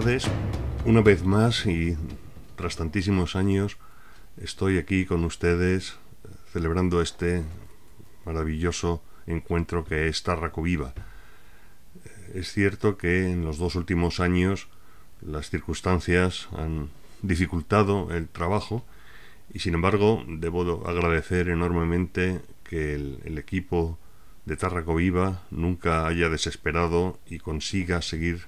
tardes. Una vez más y tras tantísimos años estoy aquí con ustedes eh, celebrando este maravilloso encuentro que es Tarraco Viva. Eh, es cierto que en los dos últimos años las circunstancias han dificultado el trabajo y sin embargo debo agradecer enormemente que el, equipo de Tarraco Viva nunca haya desesperado y consiga seguir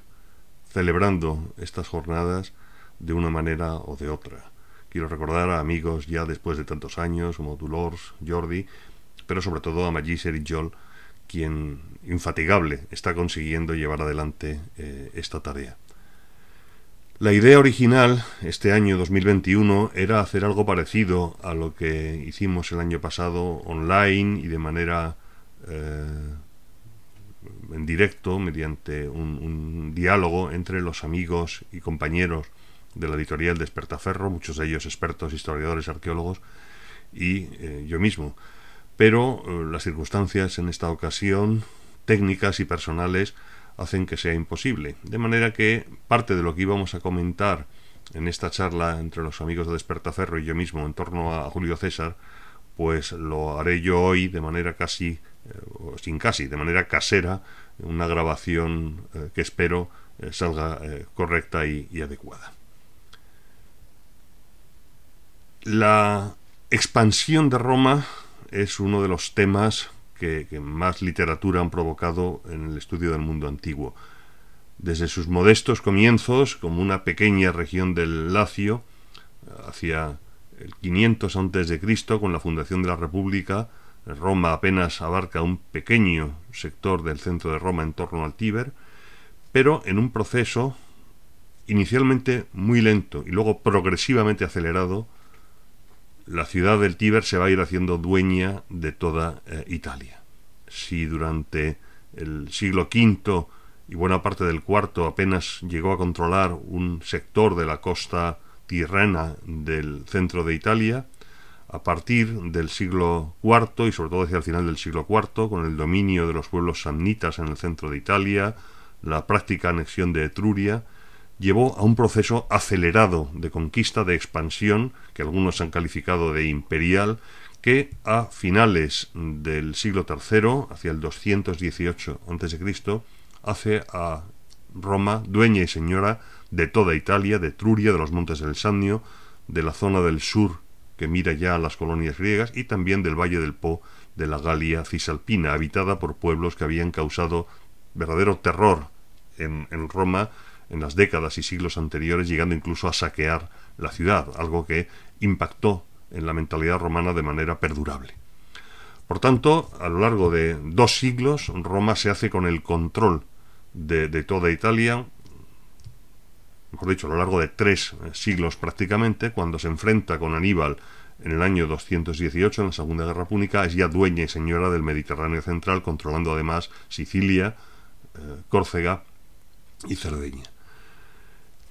celebrando estas jornadas de una manera o de otra. Quiero recordar a amigos ya después de tantos años, como Dulors, Jordi, pero sobre todo a y Joel, quien infatigable está consiguiendo llevar adelante eh, esta tarea. La idea original este año 2021 era hacer algo parecido a lo que hicimos el año pasado online y de manera eh, en directo, mediante un, diálogo entre los amigos y compañeros de la editorial Despertaferro, muchos de ellos expertos, historiadores, arqueólogos y eh, yo mismo. Pero eh, las circunstancias en esta ocasión, técnicas y personales, hacen que sea imposible. De manera que parte de lo que íbamos a comentar en esta charla entre los amigos de Despertaferro y yo mismo en torno a Julio César, pues lo haré yo hoy de manera casi, eh, sin casi, de manera casera, una grabación eh, que espero eh, salga eh, correcta y, adecuada. La expansión de Roma es uno de los temas que, más literatura han provocado en el estudio del mundo antiguo. Desde sus modestos comienzos, como una pequeña región del Lacio, hacia el 500 a.C., con la fundación de la República, Roma apenas abarca un pequeño sector del centro de Roma en torno al Tíber, pero en un proceso inicialmente muy lento y luego progresivamente acelerado, la ciudad del Tíber se va a ir haciendo dueña de toda eh, Italia. Si durante el siglo V y buena parte del IV apenas llegó a controlar un sector de la costa tirrena del centro de Italia, a partir del siglo IV y sobre todo hacia el final del siglo IV, con el dominio de los pueblos samnitas en el centro de Italia, la práctica anexión de Etruria, llevó a un proceso acelerado de conquista, de expansión, que algunos han calificado de imperial, que a finales del siglo III, hacia el 218 a.C., hace a Roma dueña y señora de toda Italia, de Etruria, de los montes del Samnio, de la zona del sur que mira ya a las colonias griegas, y también del valle del Po de la Galia Cisalpina, habitada por pueblos que habían causado verdadero terror en, Roma en las décadas y siglos anteriores, llegando incluso a saquear la ciudad, algo que impactó en la mentalidad romana de manera perdurable. Por tanto, a lo largo de dos siglos, Roma se hace con el control de, toda Italia, mejor dicho, a lo largo de tres eh, siglos prácticamente, cuando se enfrenta con Aníbal en el año 218, en la Segunda Guerra Púnica, es ya dueña y señora del Mediterráneo Central, controlando además Sicilia, eh, Córcega y Cerdeña.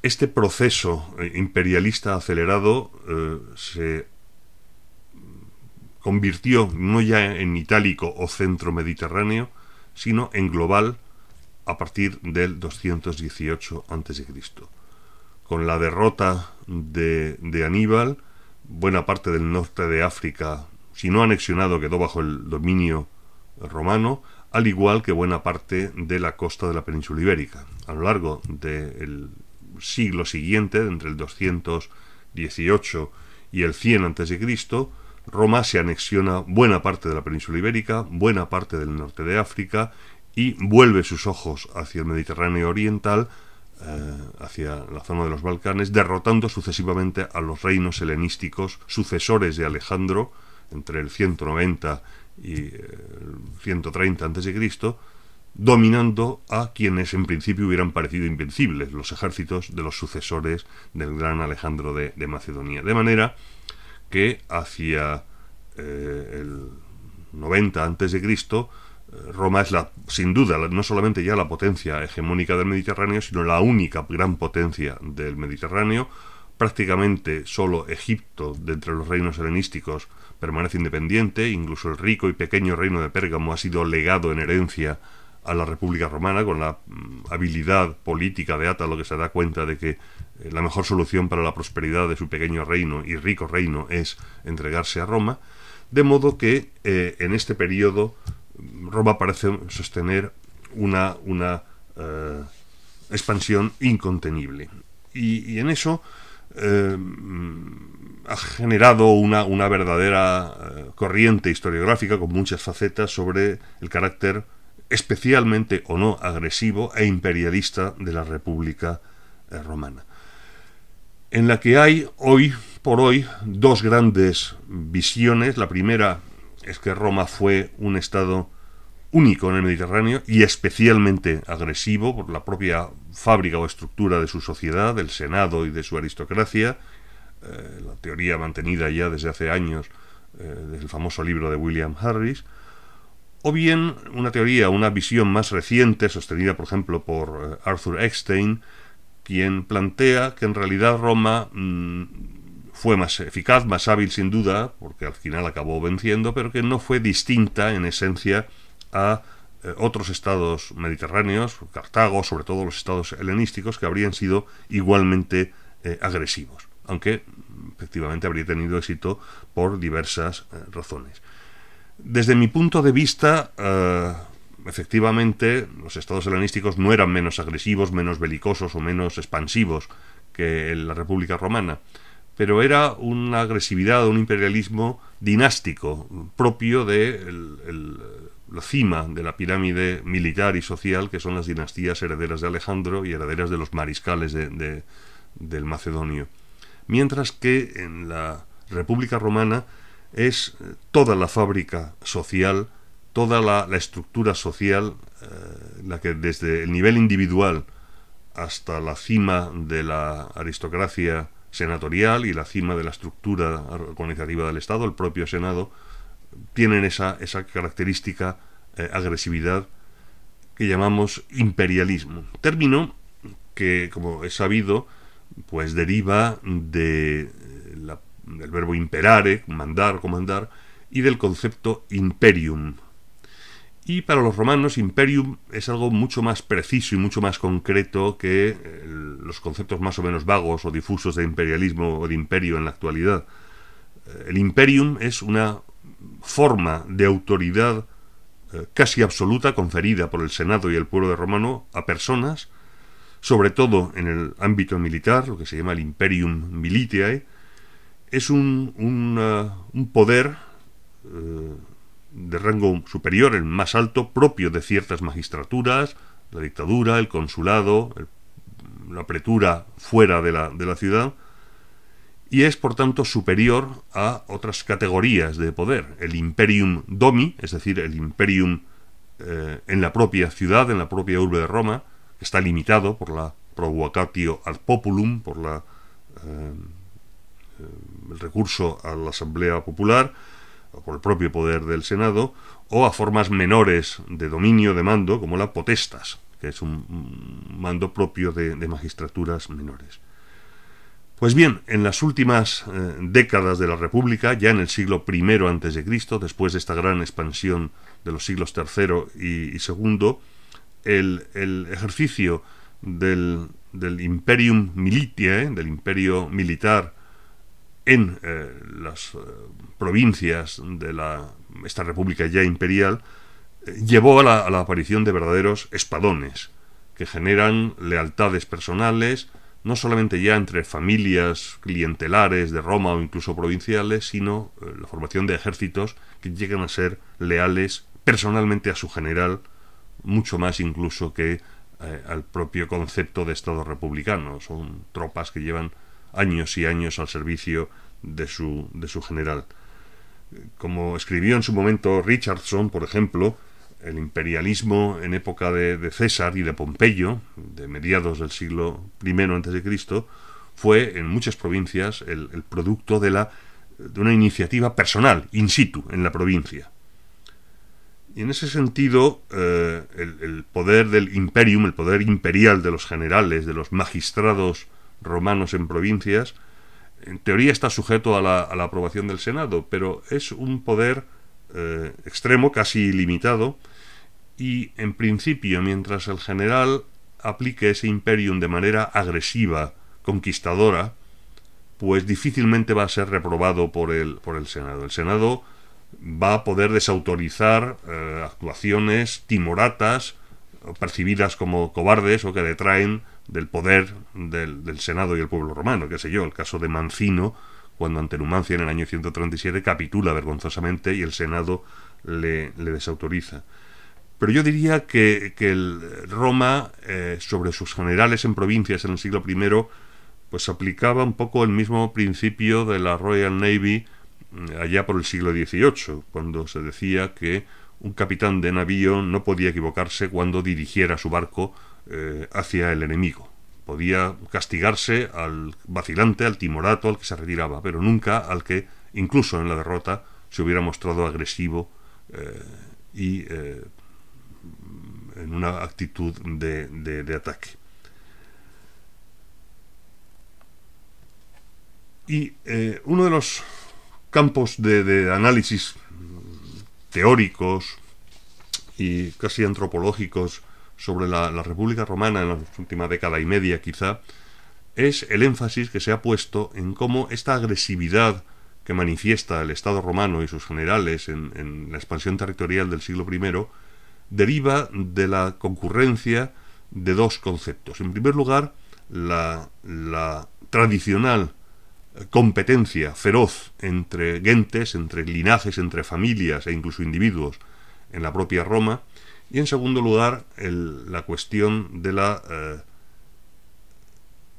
Este proceso eh, imperialista acelerado se convirtió no ya en itálico o centro mediterráneo, sino en global a partir del 218 a.C con la derrota de, Aníbal, buena parte del norte de África, si no anexionado, quedó bajo el dominio romano, al igual que buena parte de la costa de la península ibérica. A lo largo del siglo siguiente, entre el 218 y el 100 a.C., Roma se anexiona buena parte de la península ibérica, buena parte del norte de África y vuelve sus ojos hacia el Mediterráneo oriental eh, hacia la zona de los Balcanes, derrotando sucesivamente a los reinos helenísticos sucesores de Alejandro entre el 190 y eh, el 130 a.C., dominando a quienes en principio hubieran parecido invencibles, los ejércitos de los sucesores del gran Alejandro de, Macedonia. De manera que hacia eh, el 90 a.C., Roma es la, sin duda, no solamente ya la potencia hegemónica del Mediterráneo, sino la única gran potencia del Mediterráneo. Prácticamente solo Egipto, de entre los reinos helenísticos, permanece independiente. Incluso el rico y pequeño reino de Pérgamo ha sido legado en herencia a la República Romana con la mm, habilidad política de Atalo, que se da cuenta de que eh, la mejor solución para la prosperidad de su pequeño reino y rico reino es entregarse a Roma. De modo que eh, en este periodo Roma parece sostener una, una eh, expansión incontenible. Y, en eso eh, ha generado una, una verdadera eh, corriente historiográfica con muchas facetas sobre el carácter especialmente o no agresivo e imperialista de la República Romana, en la que hay hoy por hoy dos grandes visiones. La primera es que Roma fue un estado único en el Mediterráneo y especialmente agresivo por la propia fábrica o estructura de su sociedad, del Senado y de su aristocracia, eh, la teoría mantenida ya desde hace años eh, del famoso libro de William Harris, o bien una teoría, una visión más reciente, sostenida por ejemplo por eh, Arthur Eckstein, quien plantea que en realidad Roma mm, fue más eficaz, más hábil sin duda, porque al final acabó venciendo, pero que no fue distinta en esencia a eh, otros estados mediterráneos, Cartago, sobre todo los estados helenísticos, que habrían sido igualmente eh, agresivos, aunque efectivamente habría tenido éxito por diversas eh, razones. Desde mi punto de vista, efectivamente, los estados helenísticos no eran menos agresivos, menos belicosos o menos expansivos que la República Romana pero era una agresividad, un imperialismo dinástico, propio de la cima de la pirámide militar y social, que son las dinastías herederas de Alejandro y herederas de los mariscales del Macedonio. Mientras que en la República Romana es eh, toda la fábrica social, toda la, estructura social, eh, la que desde el nivel individual hasta la cima de la aristocracia senatorial y la cima de la estructura organizativa del Estado, el propio Senado, tienen esa, esa característica eh, agresividad que llamamos imperialismo. Término que, como es sabido, pues deriva de eh, la, del verbo imperare, mandar, comandar, y del concepto imperium, y para los romanos, imperium es algo mucho más preciso y mucho más concreto que eh, los conceptos más o menos vagos o difusos de imperialismo o de imperio en la actualidad. Eh, el imperium es una forma de autoridad eh, casi absoluta conferida por el Senado y el pueblo de romano a personas, sobre todo en el ámbito militar, lo que se llama el imperium militiae, es un, poder de rango superior, el más alto, propio de ciertas magistraturas, la dictadura, el consulado, la pretura fuera de la, de la ciudad, y es por tanto superior a otras categorías de poder. El imperium domi, es decir, el imperium eh, en la propia ciudad, en la propia urbe de Roma, está limitado por la provocatio ad populum, por la, eh, eh, el recurso a la asamblea popular, o por el propio poder del Senado, o a formas menores de dominio de mando, como la potestas, que es un mando propio de, magistraturas menores. Pues bien, en las últimas eh, décadas de la República, ya en el siglo I a.C., después de esta gran expansión de los siglos III y, II, el, ejercicio del, del imperium militiae, del imperio militar en eh, las eh, provincias de la, esta república ya imperial eh, llevó a la, aparición de verdaderos espadones, que generan lealtades personales, no solamente ya entre familias clientelares de Roma o incluso provinciales, sino la formación de ejércitos que llegan a ser leales personalmente a su general, mucho más incluso que al propio concepto de Estado republicano. Son tropas que llevan años y años al servicio de su, de su general. Como escribió en su momento Richardson, por ejemplo, el imperialismo en época de, César y de Pompeyo, de mediados del siglo I a.C., fue en muchas provincias el, producto de, la, de una iniciativa personal, in situ, en la provincia. Y en ese sentido, eh, el, poder del imperium, el poder imperial de los generales, de los magistrados romanos en provincias, en teoría está sujeto a la, aprobación del Senado, pero es un poder eh, extremo, casi ilimitado, y en principio, mientras el general aplique ese imperium de manera agresiva, conquistadora, pues difícilmente va a ser reprobado por el, por el Senado. El Senado va a poder desautorizar eh, actuaciones timoratas, percibidas como cobardes o que detraen del poder del, Senado y el pueblo romano, qué sé yo, el caso de Mancino, cuando ante Numancia en el año 137 capitula vergonzosamente y el Senado le, le desautoriza. Pero yo diría que, el Roma, eh, sobre sus generales en provincias en el siglo I, pues aplicaba un poco el mismo principio de la Royal Navy mm, allá por el siglo XVIII, cuando se decía que un capitán de navío no podía equivocarse cuando dirigiera su barco eh, hacia el enemigo. Podía castigarse al vacilante, al timorato, al que se retiraba, pero nunca al que, incluso en la derrota, se hubiera mostrado agresivo eh, y eh, en una actitud de, ataque. Y uno de los campos de, análisis teóricos y casi antropológicos sobre la, la República Romana en la última década y media quizá, es el énfasis que se ha puesto en cómo esta agresividad que manifiesta el Estado romano y sus generales en, la expansión territorial del siglo I deriva de la concurrencia de dos conceptos. En primer lugar, la, la tradicional eh, competencia feroz entre gentes, entre linajes, entre familias e incluso individuos en la propia Roma, y en segundo lugar, la cuestión de la eh,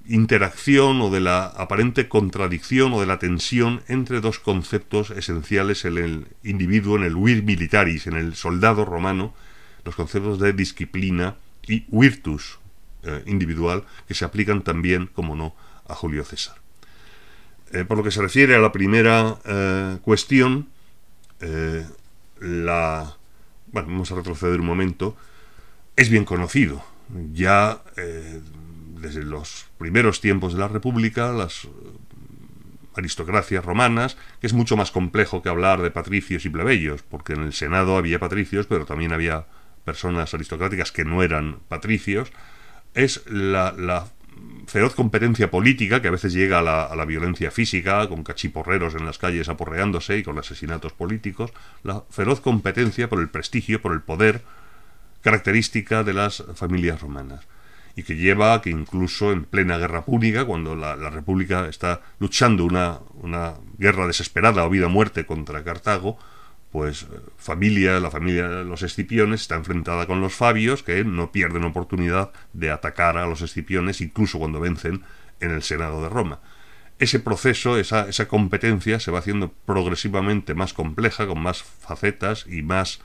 interacción o de la aparente contradicción o de la tensión entre dos conceptos esenciales en el individuo, en el vir militaris, en el soldado romano, los conceptos de disciplina y virtus eh, individual, que se aplican también, como no, a Julio César. Eh, por lo que se refiere a la primera cuestión, la bueno, vamos a retroceder un momento, es bien conocido. Ya eh, desde los primeros tiempos de la República, las eh, aristocracias romanas, que es mucho más complejo que hablar de patricios y plebeyos, porque en el Senado había patricios, pero también había personas aristocráticas que no eran patricios, es la, la feroz competencia política que a veces llega a la, violencia física, con cachiporreros en las calles aporreándose y con asesinatos políticos, la feroz competencia por el prestigio, por el poder, característica de las familias romanas, y que lleva a que incluso en plena guerra púnica, cuando la, República está luchando una, una guerra desesperada o vida-muerte contra Cartago, pues eh, familia, la familia de los Escipiones está enfrentada con los Fabios, que no pierden oportunidad de atacar a los Escipiones, incluso cuando vencen en el Senado de Roma. Ese proceso, esa, competencia se va haciendo progresivamente más compleja, con más facetas y más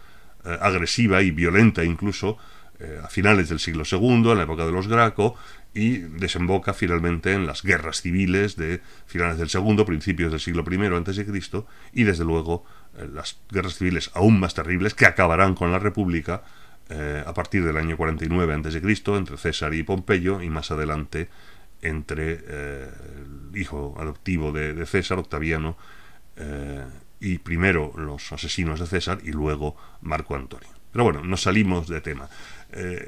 eh, agresiva y violenta incluso, eh, a finales del siglo II, en la época de los Graco, y desemboca finalmente en las guerras civiles de finales del segundo, principios del siglo I antes de Cristo, y desde luego eh, las guerras civiles aún más terribles que acabarán con la República eh, a partir del año 49 a.C., entre César y Pompeyo, y más adelante entre eh, el hijo adoptivo de, César, Octaviano, y primero los asesinos de César y luego Marco Antonio. Pero bueno, nos salimos de tema.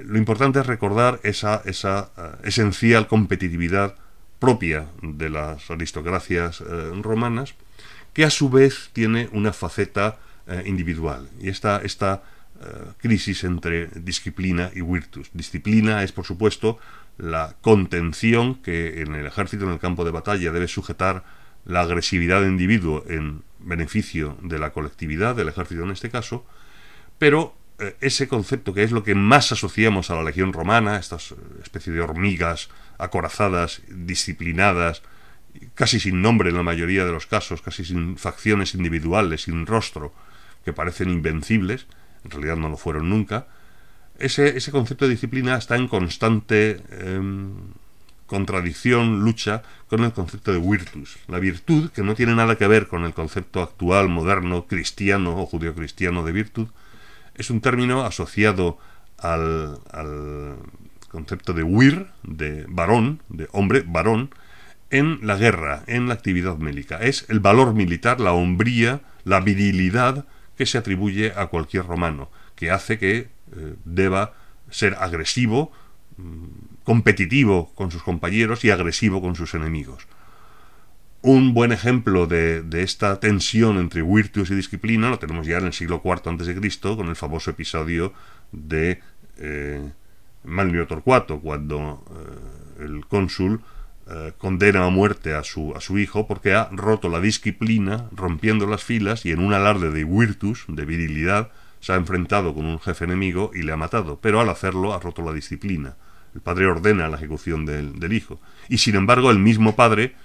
lo importante es recordar esa, esa esencial competitividad propia de las aristocracias romanas, que a su vez tiene una faceta eh, individual. Y esta, esta eh, crisis entre disciplina y virtus. Disciplina es, por supuesto, la contención que en el ejército, en el campo de batalla, debe sujetar la agresividad del individuo en beneficio de la colectividad, del ejército en este caso, pero eh, ese concepto que es lo que más asociamos a la legión romana, estas especie de hormigas acorazadas, disciplinadas, casi sin nombre en la mayoría de los casos, casi sin facciones individuales, sin rostro, que parecen invencibles, en realidad no lo fueron nunca, ese, concepto de disciplina está en constante em, contradicción, lucha con el concepto de virtus. La virtud, que no tiene nada que ver con el concepto actual, moderno, cristiano o judío judio-cristiano de virtud, es un término asociado al, al concepto de wir, de varón, de hombre, varón, en la guerra, en la actividad bélica. Es el valor militar, la hombría, la virilidad que se atribuye a cualquier romano, que hace que eh, deba ser agresivo, mm, competitivo con sus compañeros y agresivo con sus enemigos. Un buen ejemplo de, esta tensión entre virtus y disciplina lo tenemos ya en el siglo IV a.C. con el famoso episodio de eh, Manlio Torcuato, cuando eh, el cónsul eh, condena a muerte a su, a su hijo porque ha roto la disciplina, rompiendo las filas y en un alarde de virtus, de virilidad, se ha enfrentado con un jefe enemigo y le ha matado, pero al hacerlo ha roto la disciplina. El padre ordena la ejecución del, del hijo. Y sin embargo, el mismo padre,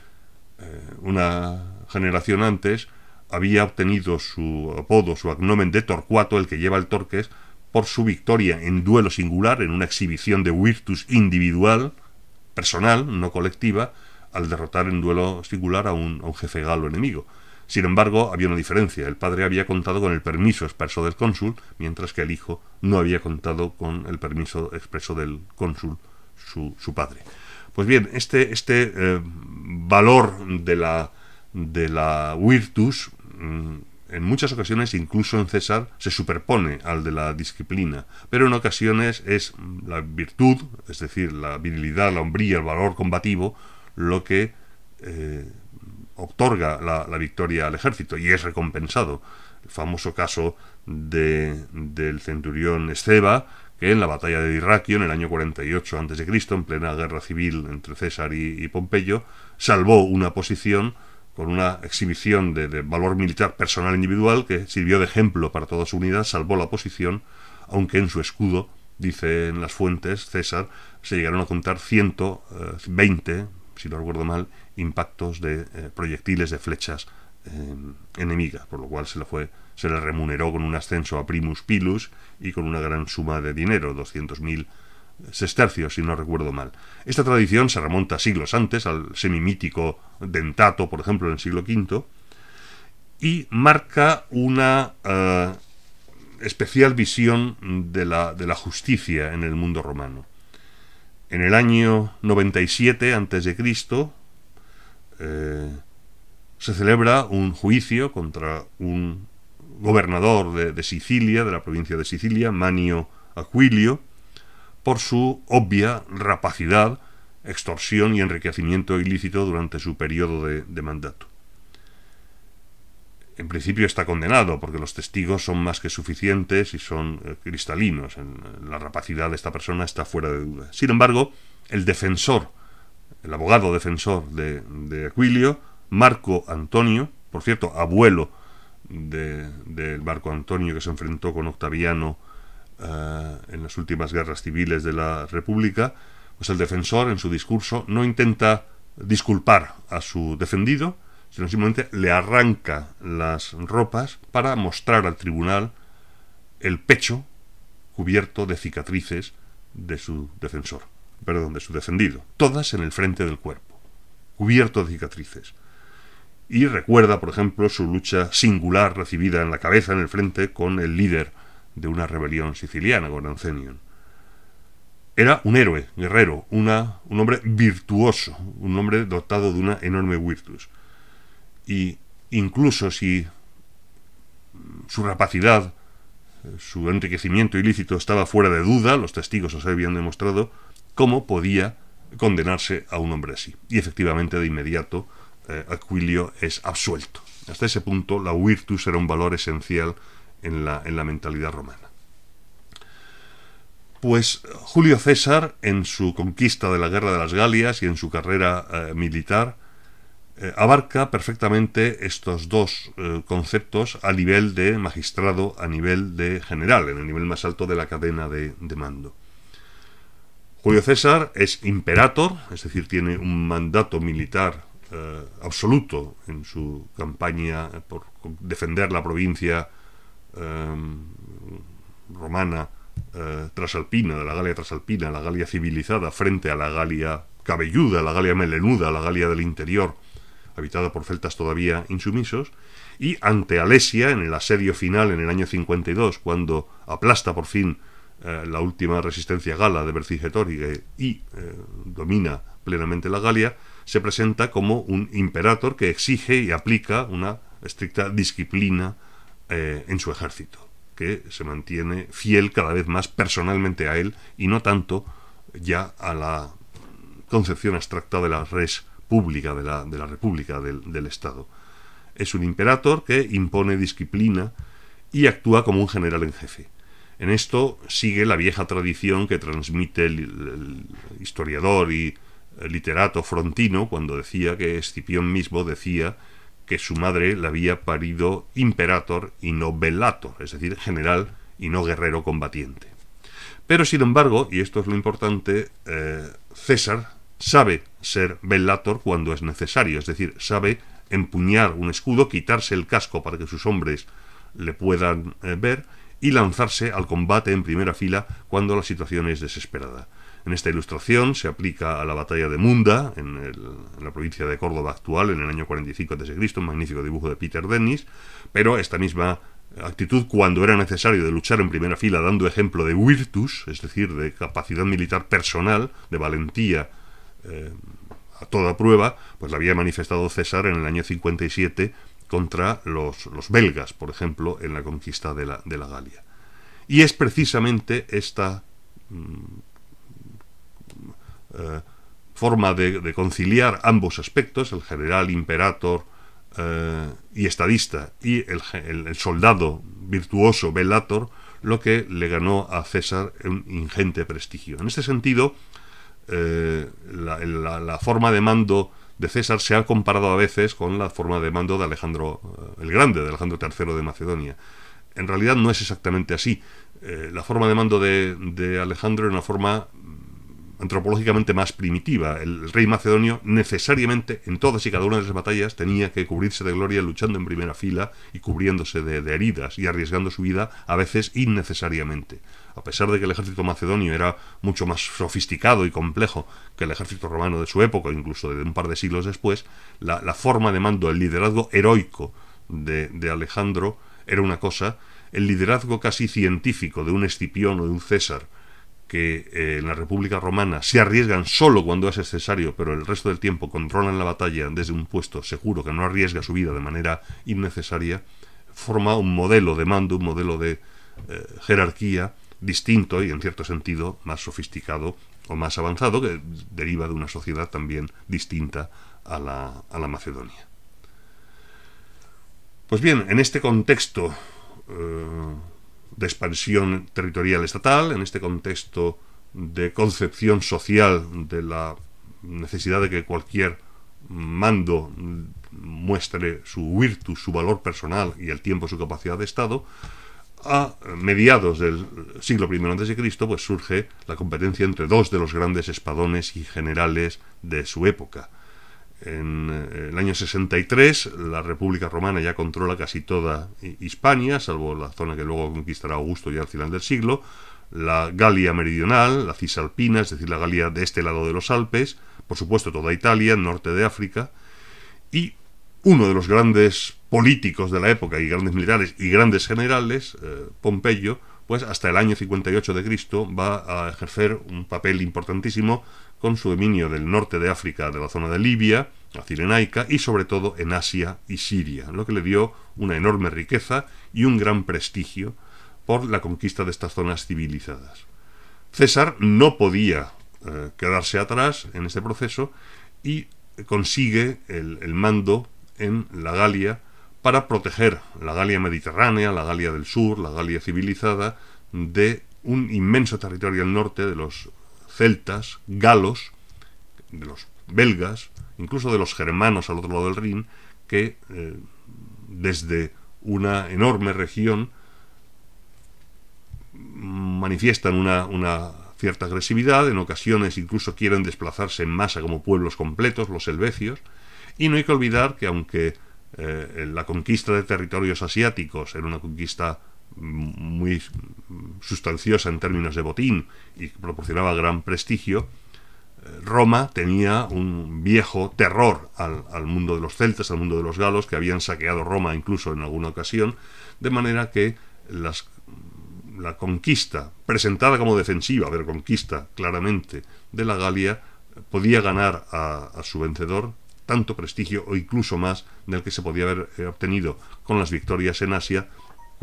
eh, una generación antes, había obtenido su apodo, su agnomen de Torcuato, el que lleva el Torques, por su victoria en duelo singular, en una exhibición de virtus individual, personal, no colectiva, al derrotar en duelo singular a un, jefe galo enemigo. Sin embargo, había una diferencia. El padre había contado con el permiso expreso del cónsul, mientras que el hijo no había contado con el permiso expreso del cónsul, su, padre. Pues bien, este, este eh, valor de la, de la virtus, mm, en muchas ocasiones, incluso en César, se superpone al de la disciplina, pero en ocasiones es la virtud, es decir, la virilidad, la hombría, el valor combativo, lo que eh, otorga la, victoria al ejército y es recompensado. El famoso caso de, del centurión Esteba, que en la batalla de Dirraquio, en el año 48 Cristo en plena guerra civil entre César y Pompeyo, salvó una posición con una exhibición de, valor militar personal individual que sirvió de ejemplo para toda su unidad, salvó la posición, aunque en su escudo, dicen las fuentes, César, se llegaron a contar 120, eh, si no recuerdo mal, impactos de eh, proyectiles de flechas eh, enemigas, por lo cual se le, fue, se le remuneró con un ascenso a primus pilus y con una gran suma de dinero, 200.000 Sestercio, si no recuerdo mal. Esta tradición se remonta a siglos antes, al semimítico Dentato, por ejemplo, en el siglo V, y marca una eh, especial visión de la, justicia en el mundo romano. En el año 97 a.C. Eh, se celebra un juicio contra un gobernador de, de Sicilia, de la provincia de Sicilia, Manio Aquilio, por su obvia rapacidad, extorsión y enriquecimiento ilícito durante su periodo de, mandato. En principio está condenado, porque los testigos son más que suficientes y son eh, cristalinos. La rapacidad de esta persona está fuera de duda. Sin embargo, el defensor, el abogado defensor de, Aquilio, Marco Antonio, por cierto, abuelo del Marco Antonio que se enfrentó con Octaviano eh, en las últimas guerras civiles de la República, pues el defensor en su discurso no intenta disculpar a su defendido, sino simplemente le arranca las ropas para mostrar al tribunal el pecho cubierto de cicatrices de su defensor, perdón, de su defendido, todas en el frente del cuerpo, cubierto de cicatrices. Y recuerda, por ejemplo, su lucha singular recibida en la cabeza, en el frente, con el líder de una rebelión siciliana con Ancenion. Era un héroe, guerrero, una, un hombre virtuoso, un hombre dotado de una enorme virtus. Y incluso si su rapacidad, su enriquecimiento ilícito estaba fuera de duda, los testigos os habían demostrado, cómo podía condenarse a un hombre así. Y efectivamente, de inmediato, eh, Aquilio es absuelto. Hasta ese punto, la virtus era un valor esencial en la, mentalidad romana. Pues Julio César, en su conquista de la Guerra de las Galias y en su carrera eh, militar, eh, abarca perfectamente estos dos eh, conceptos a nivel de magistrado, a nivel de general, en el nivel más alto de la cadena de, de mando. Julio César es imperator, es decir, tiene un mandato militar absoluto en su campaña por defender la provincia eh, romana eh, trasalpina, de la Galia trasalpina, la Galia civilizada, frente a la Galia cabelluda, la Galia melenuda, la Galia del interior, habitada por celtas todavía insumisos, y ante Alesia, en el asedio final en el año 52, cuando aplasta por fin eh, la última resistencia gala de Vercingetorige y domina plenamente la Galia, se presenta como un imperator que exige y aplica una estricta disciplina eh, en su ejército, que se mantiene fiel cada vez más personalmente a él y no tanto ya a la concepción abstracta de la res pública, de la, de la república, del, Estado. Es un imperator que impone disciplina y actúa como un general en jefe. En esto sigue la vieja tradición que transmite el, el, historiador y literato Frontino cuando decía que Escipión mismo decía que su madre le había parido imperator y no velator, es decir, general y no guerrero combatiente. Pero sin embargo, y esto es lo importante, eh, César sabe ser velator cuando es necesario, es decir, sabe empuñar un escudo, quitarse el casco para que sus hombres le puedan eh, ver y lanzarse al combate en primera fila cuando la situación es desesperada. En esta ilustración se aplica a la batalla de Munda, en, la provincia de Córdoba actual, en el año 45 a.C., un magnífico dibujo de Peter Dennis, pero esta misma actitud cuando era necesario de luchar en primera fila dando ejemplo de virtus, es decir, de capacidad militar personal, de valentía eh, a toda prueba, pues la había manifestado César en el año 57 contra los, belgas, por ejemplo, en la conquista de la Galia. Y es precisamente esta mm, eh, forma de, conciliar ambos aspectos, el general imperator eh, y estadista y el, soldado virtuoso velator, lo que le ganó a César un ingente prestigio. En este sentido, eh, la, forma de mando de César se ha comparado a veces con la forma de mando de Alejandro el Grande, de Alejandro III de Macedonia. En realidad no es exactamente así. la forma de mando de, de Alejandro era una forma antropológicamente más primitiva. El rey macedonio necesariamente en todas y cada una de las batallas tenía que cubrirse de gloria luchando en primera fila y cubriéndose de, heridas y arriesgando su vida a veces innecesariamente. A pesar de que el ejército macedonio era mucho más sofisticado y complejo que el ejército romano de su época, incluso de un par de siglos después, la, forma de mando, el liderazgo heroico de, de Alejandro era una cosa, el liderazgo casi científico de un Escipión o de un César, que eh, en la República Romana se arriesgan solo cuando es necesario, pero el resto del tiempo controlan la batalla desde un puesto seguro que no arriesga su vida de manera innecesaria, forma un modelo de mando, un modelo de eh, jerarquía distinto y en cierto sentido más sofisticado o más avanzado, que deriva de una sociedad también distinta a la, Macedonia. Pues bien, en este contexto eh, de expansión territorial estatal, en este contexto de concepción social de la necesidad de que cualquier mando muestre su virtud, su valor personal y el tiempo su capacidad de Estado, a mediados del siglo I a.C., pues surge la competencia entre dos de los grandes espadones y generales de su época, en eh, el año 63 la República Romana ya controla casi toda Hispania, salvo la zona que luego conquistará Augusto ya al final del siglo, la Galia meridional, la Cisalpina, es decir, la Galia de este lado de los Alpes, por supuesto toda Italia, norte de África, y uno de los grandes políticos de la época y grandes militares y grandes generales, eh, Pompeyo, pues hasta el año 58 de Cristo va a ejercer un papel importantísimo con su dominio del norte de África, de la zona de Libia, la Cirenaica y sobre todo en Asia y Siria, lo que le dio una enorme riqueza y un gran prestigio por la conquista de estas zonas civilizadas. César no podía eh, quedarse atrás en este proceso y consigue el, el mando en la Galia para proteger la Galia mediterránea, la Galia del sur, la Galia civilizada, de un inmenso territorio al norte de los celtas, galos, de los belgas, incluso de los germanos al otro lado del Rin, que eh, desde una enorme región manifiestan una, una, cierta agresividad, en ocasiones incluso quieren desplazarse en masa como pueblos completos, los helvecios, y no hay que olvidar que aunque eh, la conquista de territorios asiáticos era una conquista muy sustanciosa en términos de botín y proporcionaba gran prestigio, eh, Roma tenía un viejo terror al, mundo de los celtas, al mundo de los galos, que habían saqueado Roma incluso en alguna ocasión, de manera que las, la conquista, presentada como defensiva, pero conquista claramente, de la Galia, podía ganar a su vencedor tanto prestigio o incluso más del que se podía haber eh, obtenido con las victorias en Asia,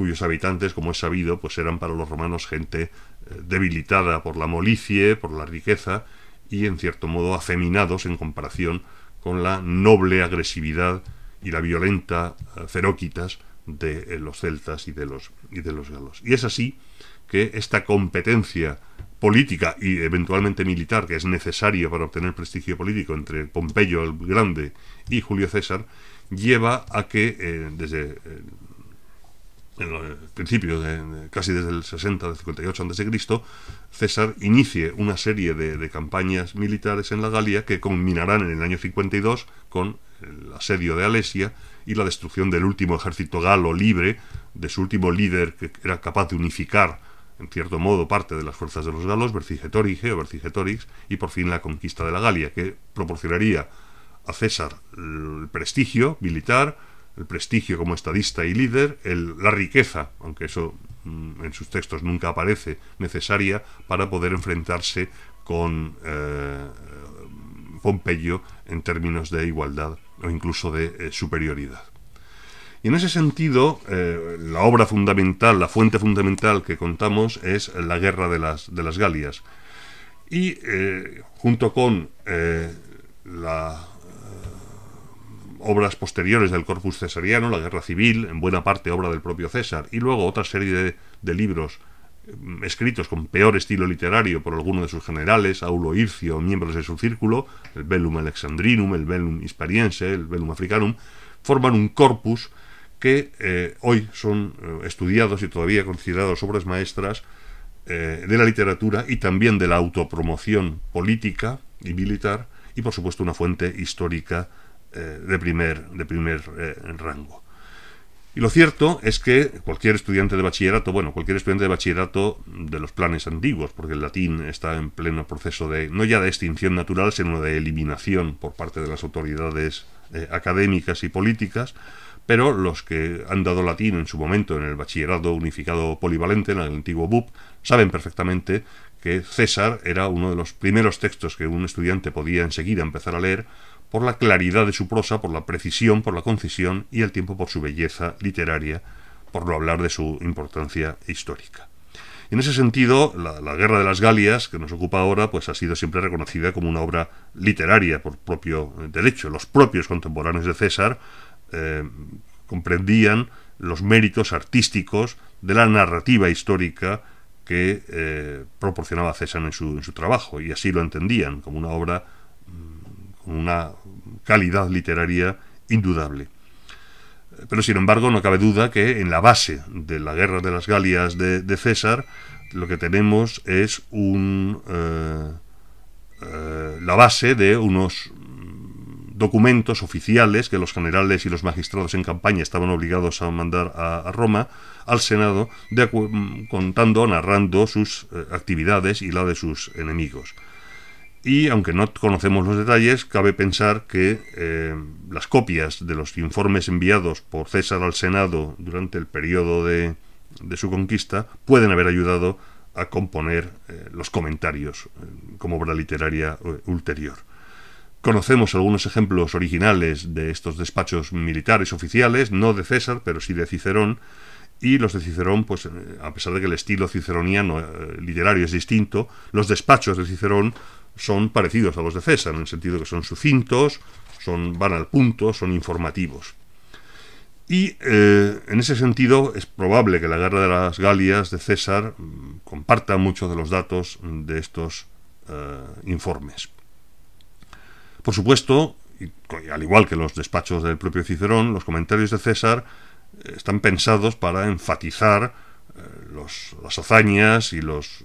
cuyos habitantes, como es sabido, pues eran para los romanos gente eh, debilitada por la molicie, por la riqueza y en cierto modo afeminados en comparación con la noble agresividad y la violenta ceróquitas eh, de eh, los celtas y de los, y de los galos. Y es así que esta competencia política y eventualmente militar que es necesario para obtener prestigio político entre Pompeyo el Grande y Julio César lleva a que desde en el principios, de, casi desde el 60, del 58 a.C., César inicie una serie de, campañas militares en la Galia que culminarán en el año 52 con el asedio de Alesia y la destrucción del último ejército galo libre, de su último líder que era capaz de unificar en cierto modo parte de las fuerzas de los galos, Vercingetorige o Vercingetorix, y por fin la conquista de la Galia, que proporcionaría a César el prestigio militar, el prestigio como estadista y líder, la riqueza, aunque eso mm, en sus textos nunca aparece, necesaria para poder enfrentarse con eh, Pompeyo en términos de igualdad o incluso de eh, superioridad. Y en ese sentido, eh, la obra fundamental, la fuente fundamental que contamos es la guerra las, de las Galias. Y junto con la obras posteriores del corpus cesariano, la guerra civil, en buena parte obra del propio César, y luego otra serie de, libros mm, escritos con peor estilo literario por alguno de sus generales, Aulo Ircio miembros de su círculo, el Bellum Alexandrinum, el Bellum Hispariense, el Bellum Africanum, forman un corpus que eh, hoy son eh, estudiados y todavía considerados obras maestras eh, de la literatura y también de la autopromoción política y militar y por supuesto una fuente histórica eh, de primer, de primer eh, rango. Y lo cierto es que cualquier estudiante de bachillerato, bueno, cualquier estudiante de bachillerato de los planes antiguos, porque el latín está en pleno proceso de, no ya de extinción natural, sino de eliminación por parte de las autoridades eh, académicas y políticas, pero los que han dado latín en su momento en el bachillerato unificado polivalente, en el antiguo BUP, saben perfectamente que César era uno de los primeros textos que un estudiante podía enseguida empezar a leer, por la claridad de su prosa, por la precisión, por la concisión y al tiempo por su belleza literaria, por no hablar de su importancia histórica. En ese sentido, la, Guerra de las Galias, que nos ocupa ahora, pues ha sido siempre reconocida como una obra literaria por propio derecho. Los propios contemporáneos de César eh, comprendían los méritos artísticos de la narrativa histórica que eh, proporcionaba César en su, en su trabajo, y así lo entendían, como una obra una calidad literaria indudable. Pero sin embargo, no cabe duda que en la base de la guerra de las Galias de, César, lo que tenemos es un, eh, eh, la base de unos documentos oficiales que los generales y los magistrados en campaña estaban obligados a mandar a, Roma, al Senado, de, contando, narrando sus eh, actividades y la de sus enemigos. Y aunque no conocemos los detalles, cabe pensar que eh, las copias de los informes enviados por César al Senado durante el periodo de, su conquista pueden haber ayudado a componer eh, los comentarios eh, como obra literaria ulterior. Conocemos algunos ejemplos originales de estos despachos militares oficiales, no de César, pero sí de Cicerón, y los de Cicerón, pues a pesar de que el estilo ciceroniano literario es distinto, los despachos de Cicerón son parecidos a los de César, en el sentido que son sucintos, son, van al punto, son informativos. Y eh, en ese sentido es probable que la guerra de las Galias de César mm, comparta muchos de los datos de estos eh, informes. Por supuesto, al igual que los despachos del propio Cicerón, los comentarios de César eh, están pensados para enfatizar las hazañas y los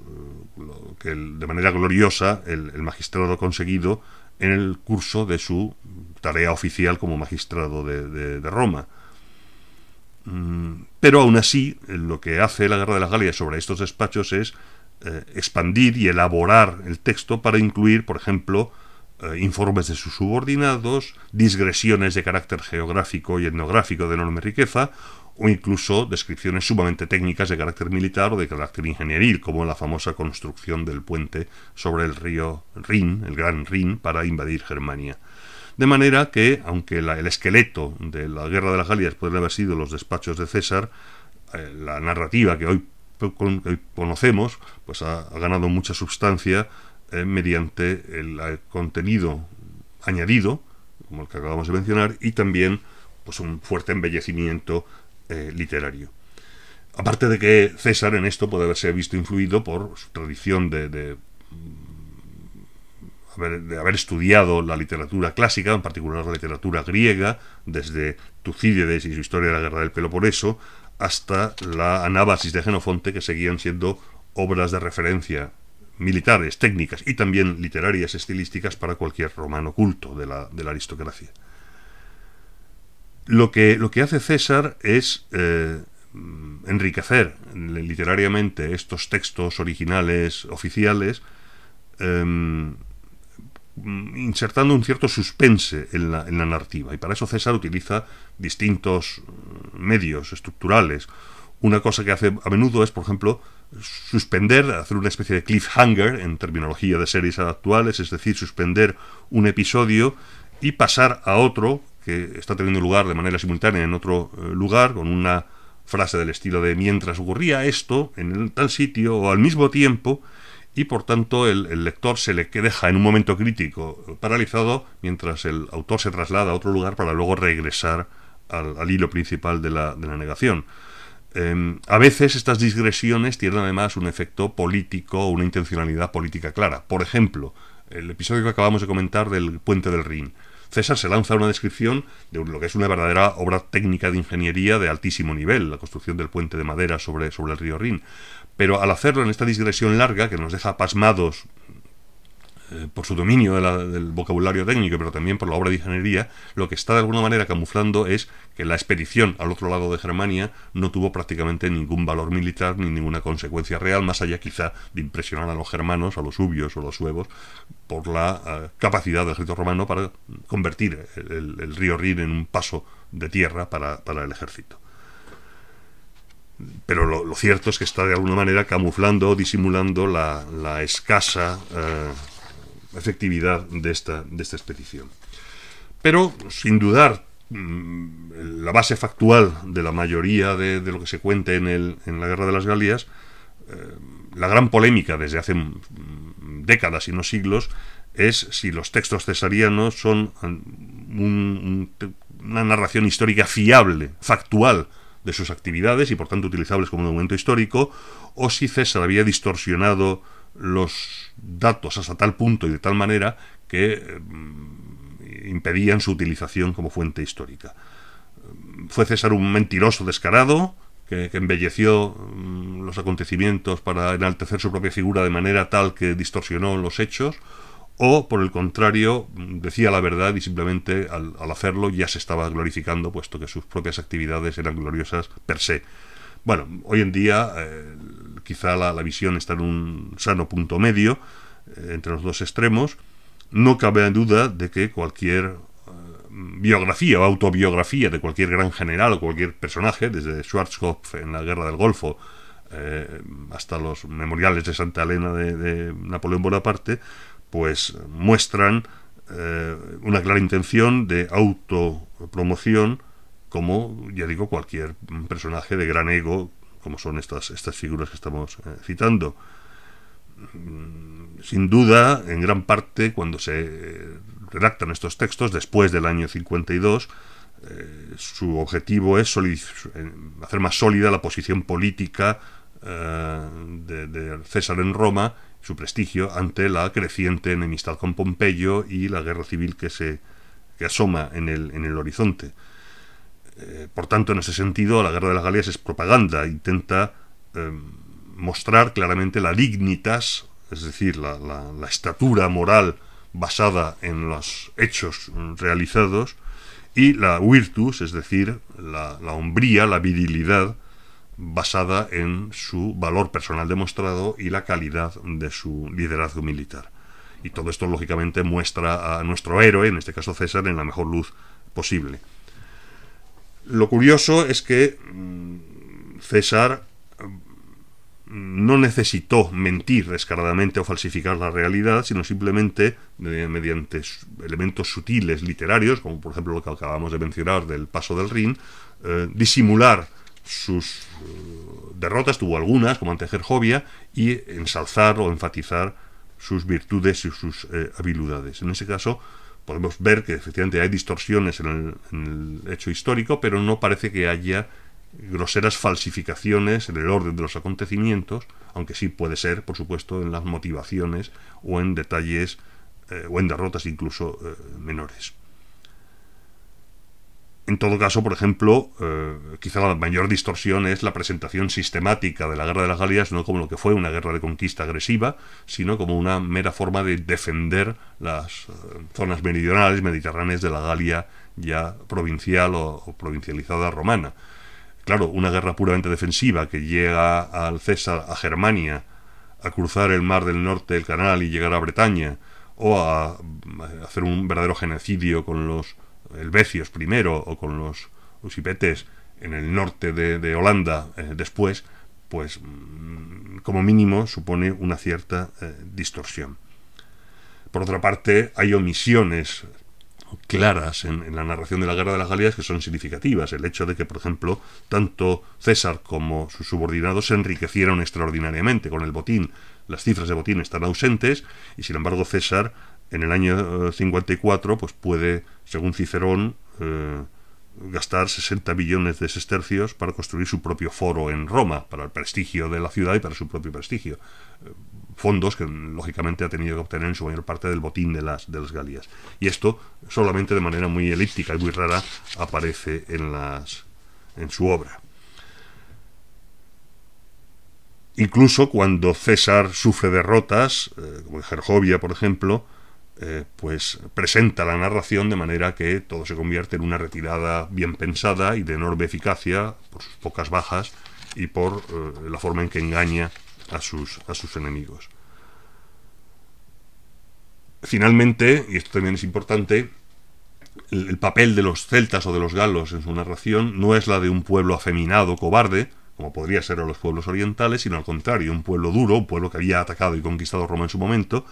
de manera gloriosa el, magistrado conseguido en el curso de su tarea oficial como magistrado de, Roma. Mm, pero aún así, lo que hace la Guerra de las Galias sobre estos despachos es eh, expandir y elaborar el texto para incluir, por ejemplo, eh, informes de sus subordinados, disgresiones de carácter geográfico y etnográfico de enorme riqueza, o incluso descripciones sumamente técnicas de carácter militar o de carácter ingenieril, como la famosa construcción del puente sobre el río Rin, el Gran Rin, para invadir Germania. De manera que, aunque el esqueleto de la guerra de las Galias podría haber sido los despachos de César, eh, la narrativa que hoy, conocemos pues ha, ganado mucha sustancia eh, mediante el, contenido añadido, como el que acabamos de mencionar, y también pues un fuerte embellecimiento eh, literario. Aparte de que César en esto puede haberse visto influido por su tradición mm, de, haber, estudiado la literatura clásica, en particular la literatura griega, desde Tucídides y su historia de la guerra del Peloponeso, hasta la anábasis de Genofonte, que seguían siendo obras de referencia militares, técnicas y también literarias estilísticas para cualquier romano culto de la aristocracia lo que, hace César es eh, enriquecer literariamente estos textos originales oficiales, em, insertando un cierto suspense en la, en la, narrativa. Y para eso César utiliza distintos mm, medios estructurales. Una cosa que hace a menudo es, por ejemplo, suspender, hacer una especie de cliffhanger en terminología de series actuales, es decir, suspender un episodio y pasar a otro que está teniendo lugar de manera simultánea en otro eh, lugar, con una frase del estilo de mientras ocurría esto en tal sitio o al mismo tiempo, y por tanto el, lector se le deja en un momento crítico eh, paralizado mientras el autor se traslada a otro lugar para luego regresar al, hilo principal de la, negación. Em, a veces estas digresiones tienen además un efecto político o una intencionalidad política clara. Por ejemplo, el episodio que acabamos de comentar del puente del Rin. César se lanza a una descripción de lo que es una verdadera obra técnica de ingeniería de altísimo nivel, la construcción del puente de madera sobre, sobre el río Rin. Pero al hacerlo en esta digresión larga, que nos deja pasmados eh, por su dominio del vocabulario técnico, pero también por la obra de ingeniería, lo que está de alguna manera camuflando es que la expedición al otro lado de Germania no tuvo prácticamente ningún valor militar ni ninguna consecuencia real, más allá quizá de impresionar a los germanos, a los subios o los suevos, por la eh, capacidad del ejército romano para convertir el, río Rin en un paso de tierra para, el ejército pero lo, cierto es que está de alguna manera camuflando, o disimulando la, escasa eh, efectividad de esta, de esta expedición. Pero, sin dudar, mm, la base factual de la mayoría de, lo que se cuente en, el, en, la Guerra de las Galias, eh, la gran polémica desde hace mm, décadas y no siglos es si los textos cesarianos son una narración histórica fiable, factual de sus actividades y por tanto utilizables como documento histórico, o si César había distorsionado los datos hasta tal punto y de tal manera que eh, impedían su utilización como fuente histórica. Fue César un mentiroso descarado que, embelleció mm, los acontecimientos para enaltecer su propia figura de manera tal que distorsionó los hechos, o por el contrario decía la verdad y simplemente al hacerlo ya se estaba glorificando, puesto que sus propias actividades eran gloriosas per se. Bueno, hoy en día eh, quizá la, visión está en un sano punto medio eh, entre los dos extremos. No cabe duda de que cualquier eh, biografía o autobiografía de cualquier gran general o cualquier personaje, desde Schwarzkopf en la Guerra del Golfo hasta los memoriales de Santa Elena de, Napoleón Bonaparte, pues muestran una clara intención de autopromoción como, ya digo, cualquier personaje de gran ego, como son estas, figuras que estamos eh, citando. Mm, sin duda, en gran parte, cuando se eh, redactan estos textos, después del año 52, eh, su objetivo es hacer más sólida la posición política de, César en Roma, su prestigio ante la creciente enemistad con Pompeyo y la guerra civil que se asoma en el horizonte. Eh, por tanto, en ese sentido, la Guerra de las Galias es propaganda, intenta em, mostrar claramente la dignitas, es decir, la, estatura moral basada en los hechos realizados, y la virtus, es decir, la, la hombría, la virilidad, basada en su valor personal demostrado y la calidad de su liderazgo militar. Y todo esto, lógicamente, muestra a nuestro héroe, en este caso César, en la mejor luz posible. Lo curioso es que mm, César mm, no necesitó mentir descaradamente o falsificar la realidad, sino simplemente mediante elementos sutiles literarios, como por ejemplo lo que acabamos de mencionar del paso del Rin, eh, disimular sus eh, derrotas, tuvo algunas, como ante Gerjovia, y ensalzar o enfatizar sus virtudes y sus eh, habilidades. En ese caso, podemos ver que efectivamente hay distorsiones en el, hecho histórico, pero no parece que haya groseras falsificaciones en el orden de los acontecimientos, aunque sí puede ser, por supuesto, en las motivaciones o en detalles eh, o en derrotas incluso eh, menores. En todo caso, por ejemplo, eh, quizá la mayor distorsión es la presentación sistemática de la guerra de las Galias, no como lo que fue una guerra de conquista agresiva, sino como una mera forma de defender las eh, zonas meridionales, mediterráneas de la Galia ya provincial o, provincializada romana. Claro, una guerra puramente defensiva que llega al César, a Germania, a cruzar el mar del norte, el canal y llegar a Bretaña, o a mm, hacer un verdadero genocidio con los el Becios primero o con los usipetes en el norte de, Holanda eh, después, pues mm, como mínimo supone una cierta eh, distorsión. Por otra parte, hay omisiones claras en, en, la narración de la Guerra de las Galias que son significativas. El hecho de que, por ejemplo, tanto César como sus subordinados se enriquecieron extraordinariamente con el botín. Las cifras de botín están ausentes y, sin embargo, César en el año 54 eh, pues puede, según Cicerón, eh, gastar 60 billones de sestercios para construir su propio foro en Roma, para el prestigio de la ciudad y para su propio prestigio. Eh, fondos que lógicamente ha tenido que obtener en su mayor parte del botín de las, de las Galias. Y esto solamente de manera muy elíptica y muy rara aparece en, las, en su obra. Incluso cuando César sufre derrotas, como en Gergovia, por ejemplo, eh, pues presenta la narración de manera que todo se convierte en una retirada bien pensada y de enorme eficacia por sus pocas bajas y por eh, la forma en que engaña a sus, a sus enemigos. Finalmente, y esto también es importante, el, el papel de los celtas o de los galos en su narración no es la de un pueblo afeminado, cobarde, como podría ser a los pueblos orientales, sino al contrario, un pueblo duro, un pueblo que había atacado y conquistado Roma en su momento,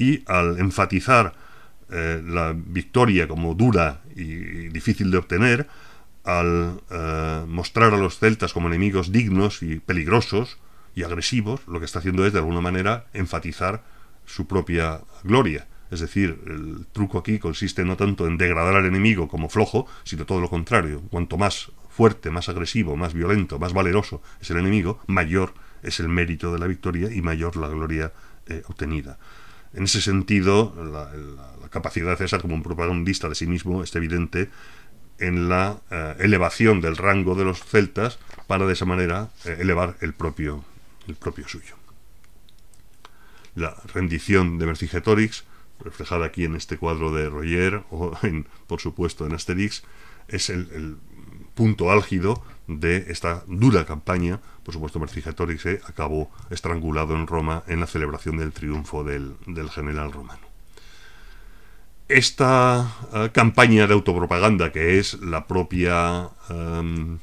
y al enfatizar eh, la victoria como dura y, difícil de obtener, al eh, mostrar a los celtas como enemigos dignos y peligrosos y agresivos, lo que está haciendo es de alguna manera enfatizar su propia gloria. Es decir, el truco aquí consiste no tanto en degradar al enemigo como flojo, sino todo lo contrario. Cuanto más fuerte, más agresivo, más violento, más valeroso es el enemigo, mayor es el mérito de la victoria y mayor la gloria eh, obtenida. En ese sentido, la, capacidad de César como un propagandista de sí mismo es evidente en la eh, elevación del rango de los celtas para de esa manera eh, elevar el propio, el propio suyo. La rendición de Vercingetorix, reflejada aquí en este cuadro de Roger o, por supuesto, en Asterix, es el, el punto álgido de esta dura campaña, por supuesto Vercingetorix se acabó estrangulado en Roma en la celebración del triunfo del, del general romano. Esta eh, campaña de autopropaganda, que es la propia em,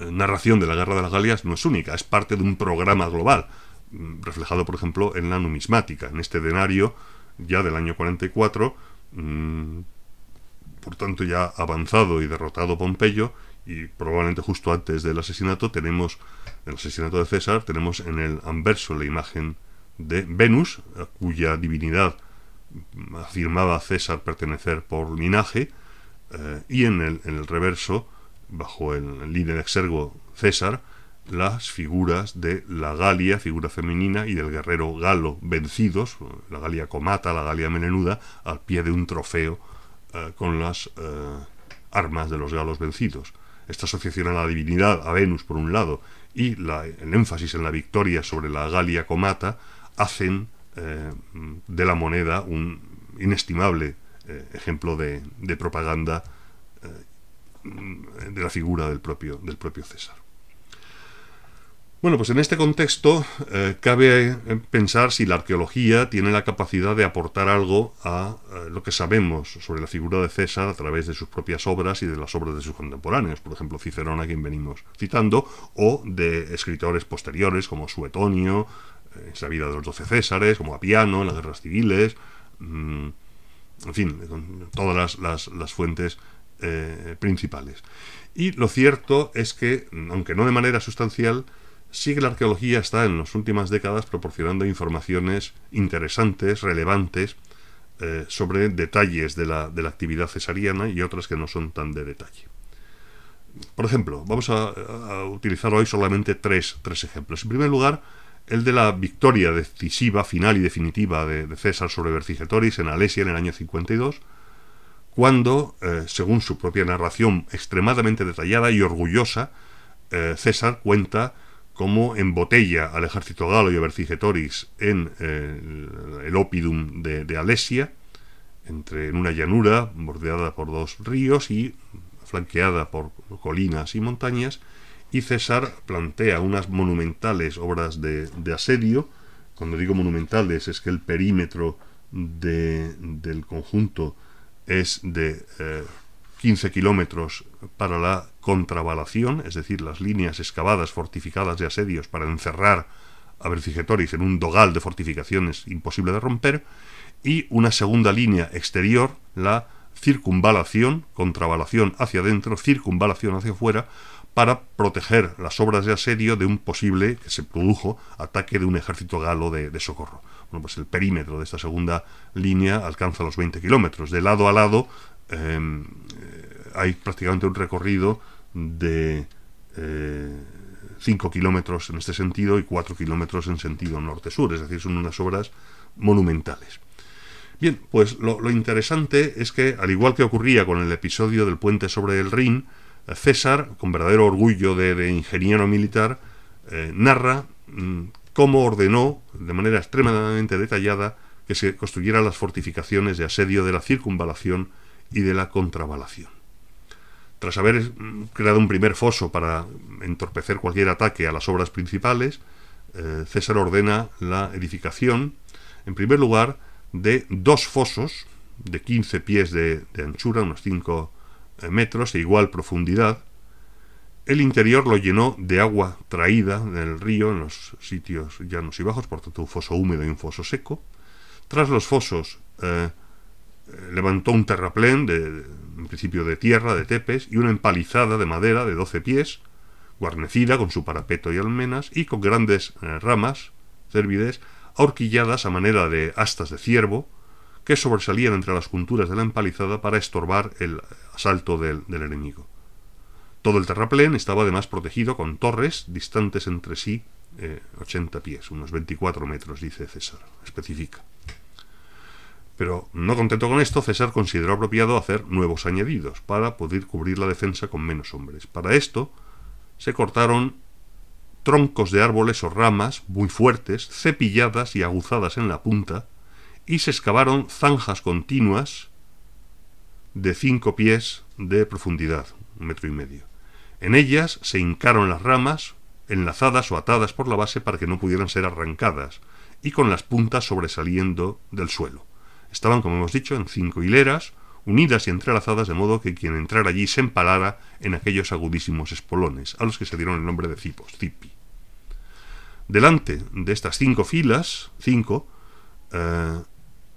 narración de la Guerra de las Galias, no es única, es parte de un programa global, mm, reflejado por ejemplo en la numismática, en este denario ya del año 44, mm, por tanto ya avanzado y derrotado Pompeyo, y probablemente justo antes del asesinato tenemos el asesinato de César, tenemos en el anverso la imagen de Venus, cuya divinidad afirmaba César pertenecer por linaje, eh, y en el, reverso, bajo el líder exergo César, las figuras de la Galia, figura femenina, y del guerrero galo vencidos, la Galia comata, la Galia menenuda, al pie de un trofeo eh, con las eh, armas de los galos vencidos esta asociación a la divinidad, a Venus por un lado, y el énfasis en la victoria sobre la Galia Comata, hacen eh, de la moneda un inestimable eh, ejemplo de, propaganda eh, de la figura del propio César. Bueno, pues en este contexto eh, cabe eh, pensar si la arqueología tiene la capacidad de aportar algo a eh, lo que sabemos sobre la figura de César a través de sus propias obras y de las obras de sus contemporáneos, por ejemplo Cicerón a quien venimos citando, o de escritores posteriores como Suetonio, en la vida de los doce Césares, como Apiano, en las guerras civiles, mm, en fin, todas las fuentes principales. Y lo cierto es que, aunque no de manera sustancial, sí que la arqueología está en las últimas décadas proporcionando informaciones interesantes, relevantes, eh, sobre detalles de la, actividad cesariana y otras que no son tan de detalle. Por ejemplo, vamos a, utilizar hoy solamente tres, ejemplos. En primer lugar, el de la victoria decisiva, final y definitiva de, César sobre Vertigetoris en Alesia en el año 52, cuando, eh, según su propia narración extremadamente detallada y orgullosa, eh, César cuenta como embotella al ejército galo y a Vercingetorix en eh, el Opidum de, Alesia, entre, en una llanura bordeada por dos ríos y flanqueada por colinas y montañas, y César plantea unas monumentales obras de, asedio. Cuando digo monumentales es que el perímetro del conjunto es de eh, 15 kilómetros para la contravalación, es decir, las líneas excavadas, fortificadas de asedios para encerrar a Vercingetorix en un dogal de fortificaciones imposible de romper, y una segunda línea exterior, la circunvalación, contravalación hacia adentro, circunvalación hacia afuera, para proteger las obras de asedio de un posible, que se produjo, ataque de un ejército galo de, socorro. Bueno, pues el perímetro de esta segunda línea alcanza los 20 kilómetros. De lado a lado, em, hay prácticamente un recorrido de 5 eh, kilómetros en este sentido y 4 kilómetros en sentido norte-sur, es decir, son unas obras monumentales. Bien, pues lo, interesante es que, al igual que ocurría con el episodio del puente sobre el Rin, César, con verdadero orgullo de, ingeniero militar, eh, narra mm, cómo ordenó, de manera extremadamente detallada, que se construyeran las fortificaciones de asedio de la circunvalación y de la contravalación. Tras haber mm, creado un primer foso para entorpecer cualquier ataque a las obras principales, eh, César ordena la edificación, en primer lugar, de dos fosos de 15 pies de, anchura, unos 5 eh, metros, e igual profundidad. El interior lo llenó de agua traída del río en los sitios llanos y bajos, por tanto un foso húmedo y un foso seco. Tras los fosos eh, levantó un terraplén de, en principio de tierra, de tepes, y una empalizada de madera de 12 pies, guarnecida con su parapeto y almenas, y con grandes eh, ramas, cervides, ahorquilladas a manera de astas de ciervo, que sobresalían entre las junturas de la empalizada para estorbar el asalto del, enemigo. Todo el terraplén estaba además protegido con torres distantes entre sí 80 eh, pies, unos 24 metros, dice César, especifica. Pero no contento con esto, César consideró apropiado hacer nuevos añadidos para poder cubrir la defensa con menos hombres. Para esto se cortaron troncos de árboles o ramas muy fuertes, cepilladas y aguzadas en la punta, y se excavaron zanjas continuas de cinco pies de profundidad, un metro y medio. En ellas se hincaron las ramas, enlazadas o atadas por la base para que no pudieran ser arrancadas, y con las puntas sobresaliendo del suelo. Estaban, como hemos dicho, en cinco hileras, unidas y entrelazadas de modo que quien entrara allí se empalara en aquellos agudísimos espolones, a los que se dieron el nombre de cipos, cipi. Delante de estas cinco filas, cinco, eh,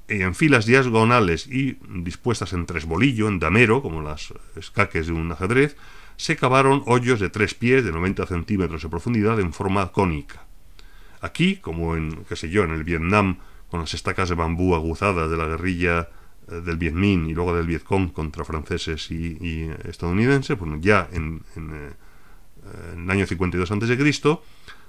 en filas diagonales y dispuestas en tres bolillo, en damero, como las escaques de un ajedrez, se cavaron hoyos de tres pies de 90 centímetros de profundidad en forma cónica. Aquí, como en, qué sé yo, en el Vietnam con las estacas de bambú aguzadas de la guerrilla eh, del Viet Minh y luego del Vietcong contra franceses y, estadounidenses, pues ya eh, en, el año 52 a.C.,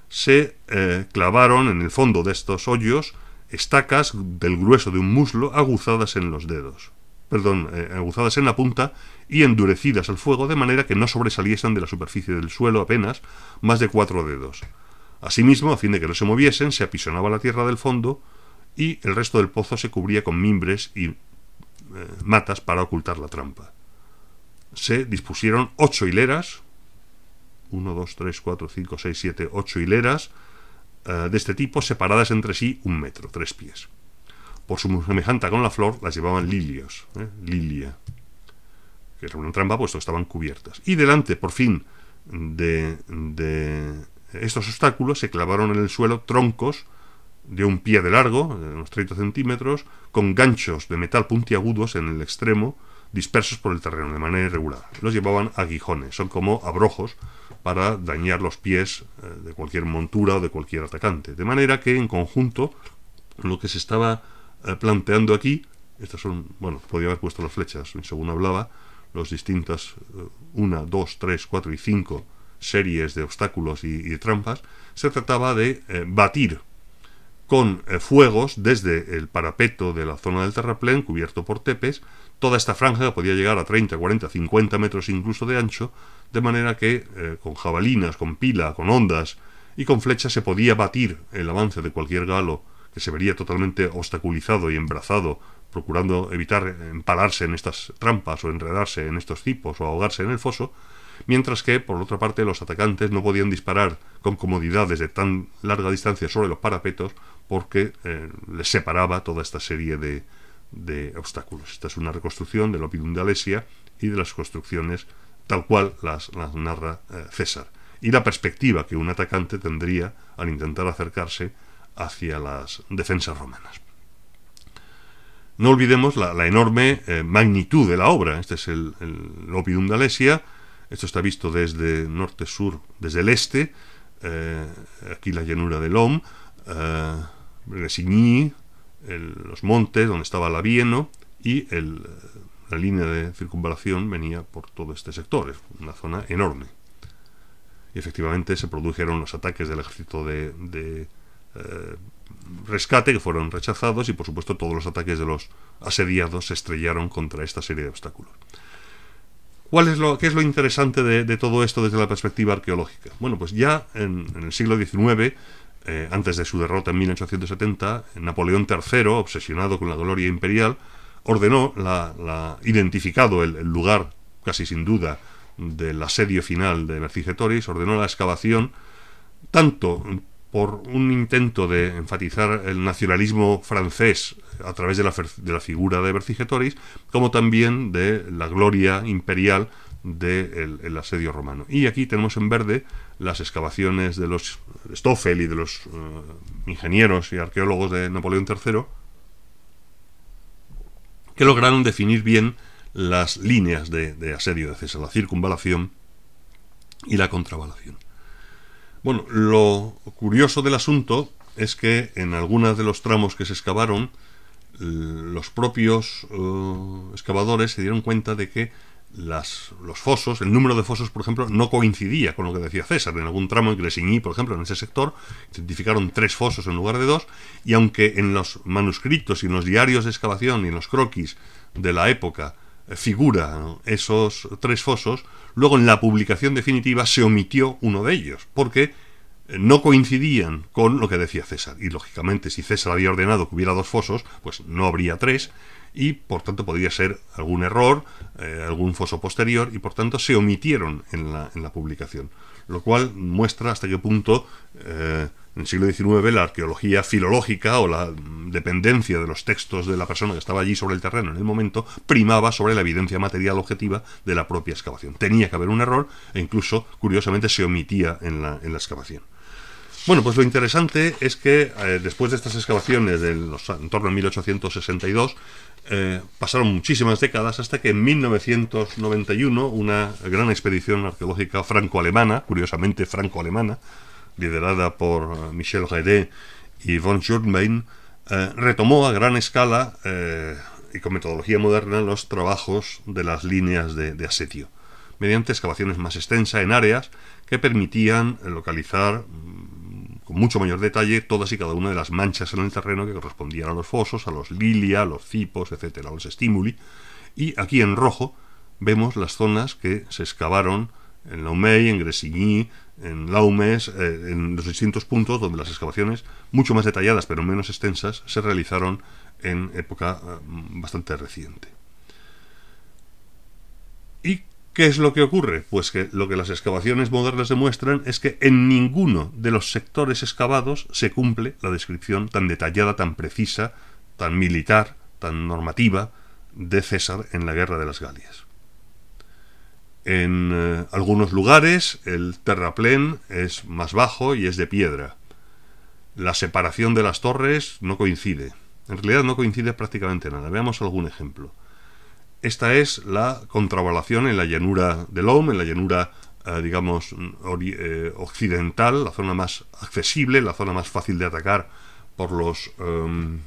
se eh, clavaron en el fondo de estos hoyos estacas del grueso de un muslo aguzadas en los dedos, perdón, aguzadas en la punta y endurecidas al fuego de manera que no sobresaliesen de la superficie del suelo apenas más de cuatro dedos. Asimismo, a fin de que no se moviesen, se apisonaba la tierra del fondo y el resto del pozo se cubría con mimbres y eh, matas para ocultar la trampa. Se dispusieron ocho hileras, 1, 2, 3, 4, 5, 6, 7, 8 hileras eh, de este tipo separadas entre sí un metro, tres pies. Por su semejanza con la flor las llevaban lilios, ¿eh? lilia, que era una trampa puesto estaban cubiertas. Y delante, por fin, de, de estos obstáculos se clavaron en el suelo troncos de un pie de largo, de unos 30 centímetros, con ganchos de metal puntiagudos en el extremo, dispersos por el terreno de manera irregular. Los llevaban aguijones, son como abrojos para dañar los pies eh, de cualquier montura o de cualquier atacante. De manera que en conjunto lo que se estaba eh, planteando aquí, estas son, bueno, podía haber puesto las flechas según hablaba, los distintas eh, una, dos, tres, cuatro y cinco series de obstáculos y, trampas, se trataba de batir con eh, fuegos desde el parapeto de la zona del terraplén, cubierto por tepes. Toda esta franja podía llegar a 30, 40, 50 metros incluso de ancho, de manera que eh, con jabalinas, con pila, con ondas y con flechas se podía batir el avance de cualquier galo que se vería totalmente obstaculizado y embrazado, procurando evitar empalarse en estas trampas o enredarse en estos cipos o ahogarse en el foso, mientras que, por otra parte, los atacantes no podían disparar con comodidad desde tan larga distancia sobre los parapetos porque eh, les separaba toda esta serie de, obstáculos. Esta es una reconstrucción del Opidum de Alesia y de las construcciones tal cual las, narra eh, César, y la perspectiva que un atacante tendría al intentar acercarse hacia las defensas romanas. No olvidemos la, enorme eh, magnitud de la obra. Este es el, Opidum de Alesia, esto está visto desde norte-sur, desde el este, aquí la llanura del Om, Resigny, los montes donde estaba la Vieno y la línea de circunvalación venía por todo este sector, es una zona enorme. Y efectivamente se produjeron los ataques del ejército de, eh, rescate que fueron rechazados y por supuesto todos los ataques de los asediados se estrellaron contra esta serie de obstáculos. ¿Cuál es lo, ¿Qué es lo interesante de, todo esto desde la perspectiva arqueológica? Bueno, pues ya en el siglo XIX eh, antes de su derrota en 1870, Napoleón III, obsesionado con la gloria imperial, ordenó, la, identificado el, lugar, casi sin duda, del asedio final de Vercingetorix, ordenó la excavación tanto por un intento de enfatizar el nacionalismo francés a través de la, figura de Vercingetorix, como también de la gloria imperial del asedio romano. Y aquí tenemos en verde las excavaciones de los Stoffel y de los eh, ingenieros y arqueólogos de Napoleón III, que lograron definir bien las líneas de, asedio de César, la circunvalación y la contravalación. Bueno, lo curioso del asunto es que en algunos de los tramos que se excavaron, los propios eh, excavadores se dieron cuenta de que los fosos, el número de fosos, por ejemplo, no coincidía con lo que decía César. En algún tramo en Gresigny, por ejemplo, en ese sector, identificaron tres fosos en lugar de dos, y aunque en los manuscritos y en los diarios de excavación y en los croquis de la época eh, figura esos tres fosos, luego en la publicación definitiva se omitió uno de ellos, porque eh, no coincidían con lo que decía César. Y lógicamente, si César había ordenado que hubiera dos fosos, pues no habría tres, y por tanto podría ser algún error, eh, algún foso posterior y por tanto se omitieron en la, en la publicación. Lo cual muestra hasta qué punto eh, en el siglo XIX la arqueología filológica o la dependencia de los textos de la persona que estaba allí sobre el terreno en el momento primaba sobre la evidencia material objetiva de la propia excavación. Tenía que haber un error e incluso, curiosamente, se omitía en la, en la excavación. Bueno, pues lo interesante es que eh, después de estas excavaciones de los en torno a 1862, eh, pasaron muchísimas décadas hasta que en 1991 una gran expedición arqueológica franco-alemana, curiosamente franco-alemana, liderada por eh, Michel Redé y von Schurmein, eh, retomó a gran escala y con metodología moderna los trabajos de las líneas de, de asetio, mediante excavaciones más extensas en áreas que permitían localizar con mucho mayor detalle todas y cada una de las manchas en el terreno que correspondían a los fosos, a los lilia, a los cipos, etcétera, a los estímuli. Y aquí en rojo vemos las zonas que se excavaron en Laumey, en Gresigny, en Laumes, eh, en los distintos puntos donde las excavaciones, mucho más detalladas pero menos extensas, se realizaron en época eh, bastante reciente. Y ¿Qué es lo que ocurre? Pues que lo que las excavaciones modernas demuestran es que en ninguno de los sectores excavados se cumple la descripción tan detallada, tan precisa, tan militar, tan normativa de César en la Guerra de las Galias. En eh, algunos lugares el terraplén es más bajo y es de piedra. La separación de las torres no coincide. En realidad no coincide prácticamente nada. Veamos algún ejemplo esta es la contravalación en la llanura de Lom, en la llanura, eh, digamos, eh, occidental, la zona más accesible, la zona más fácil de atacar por los em,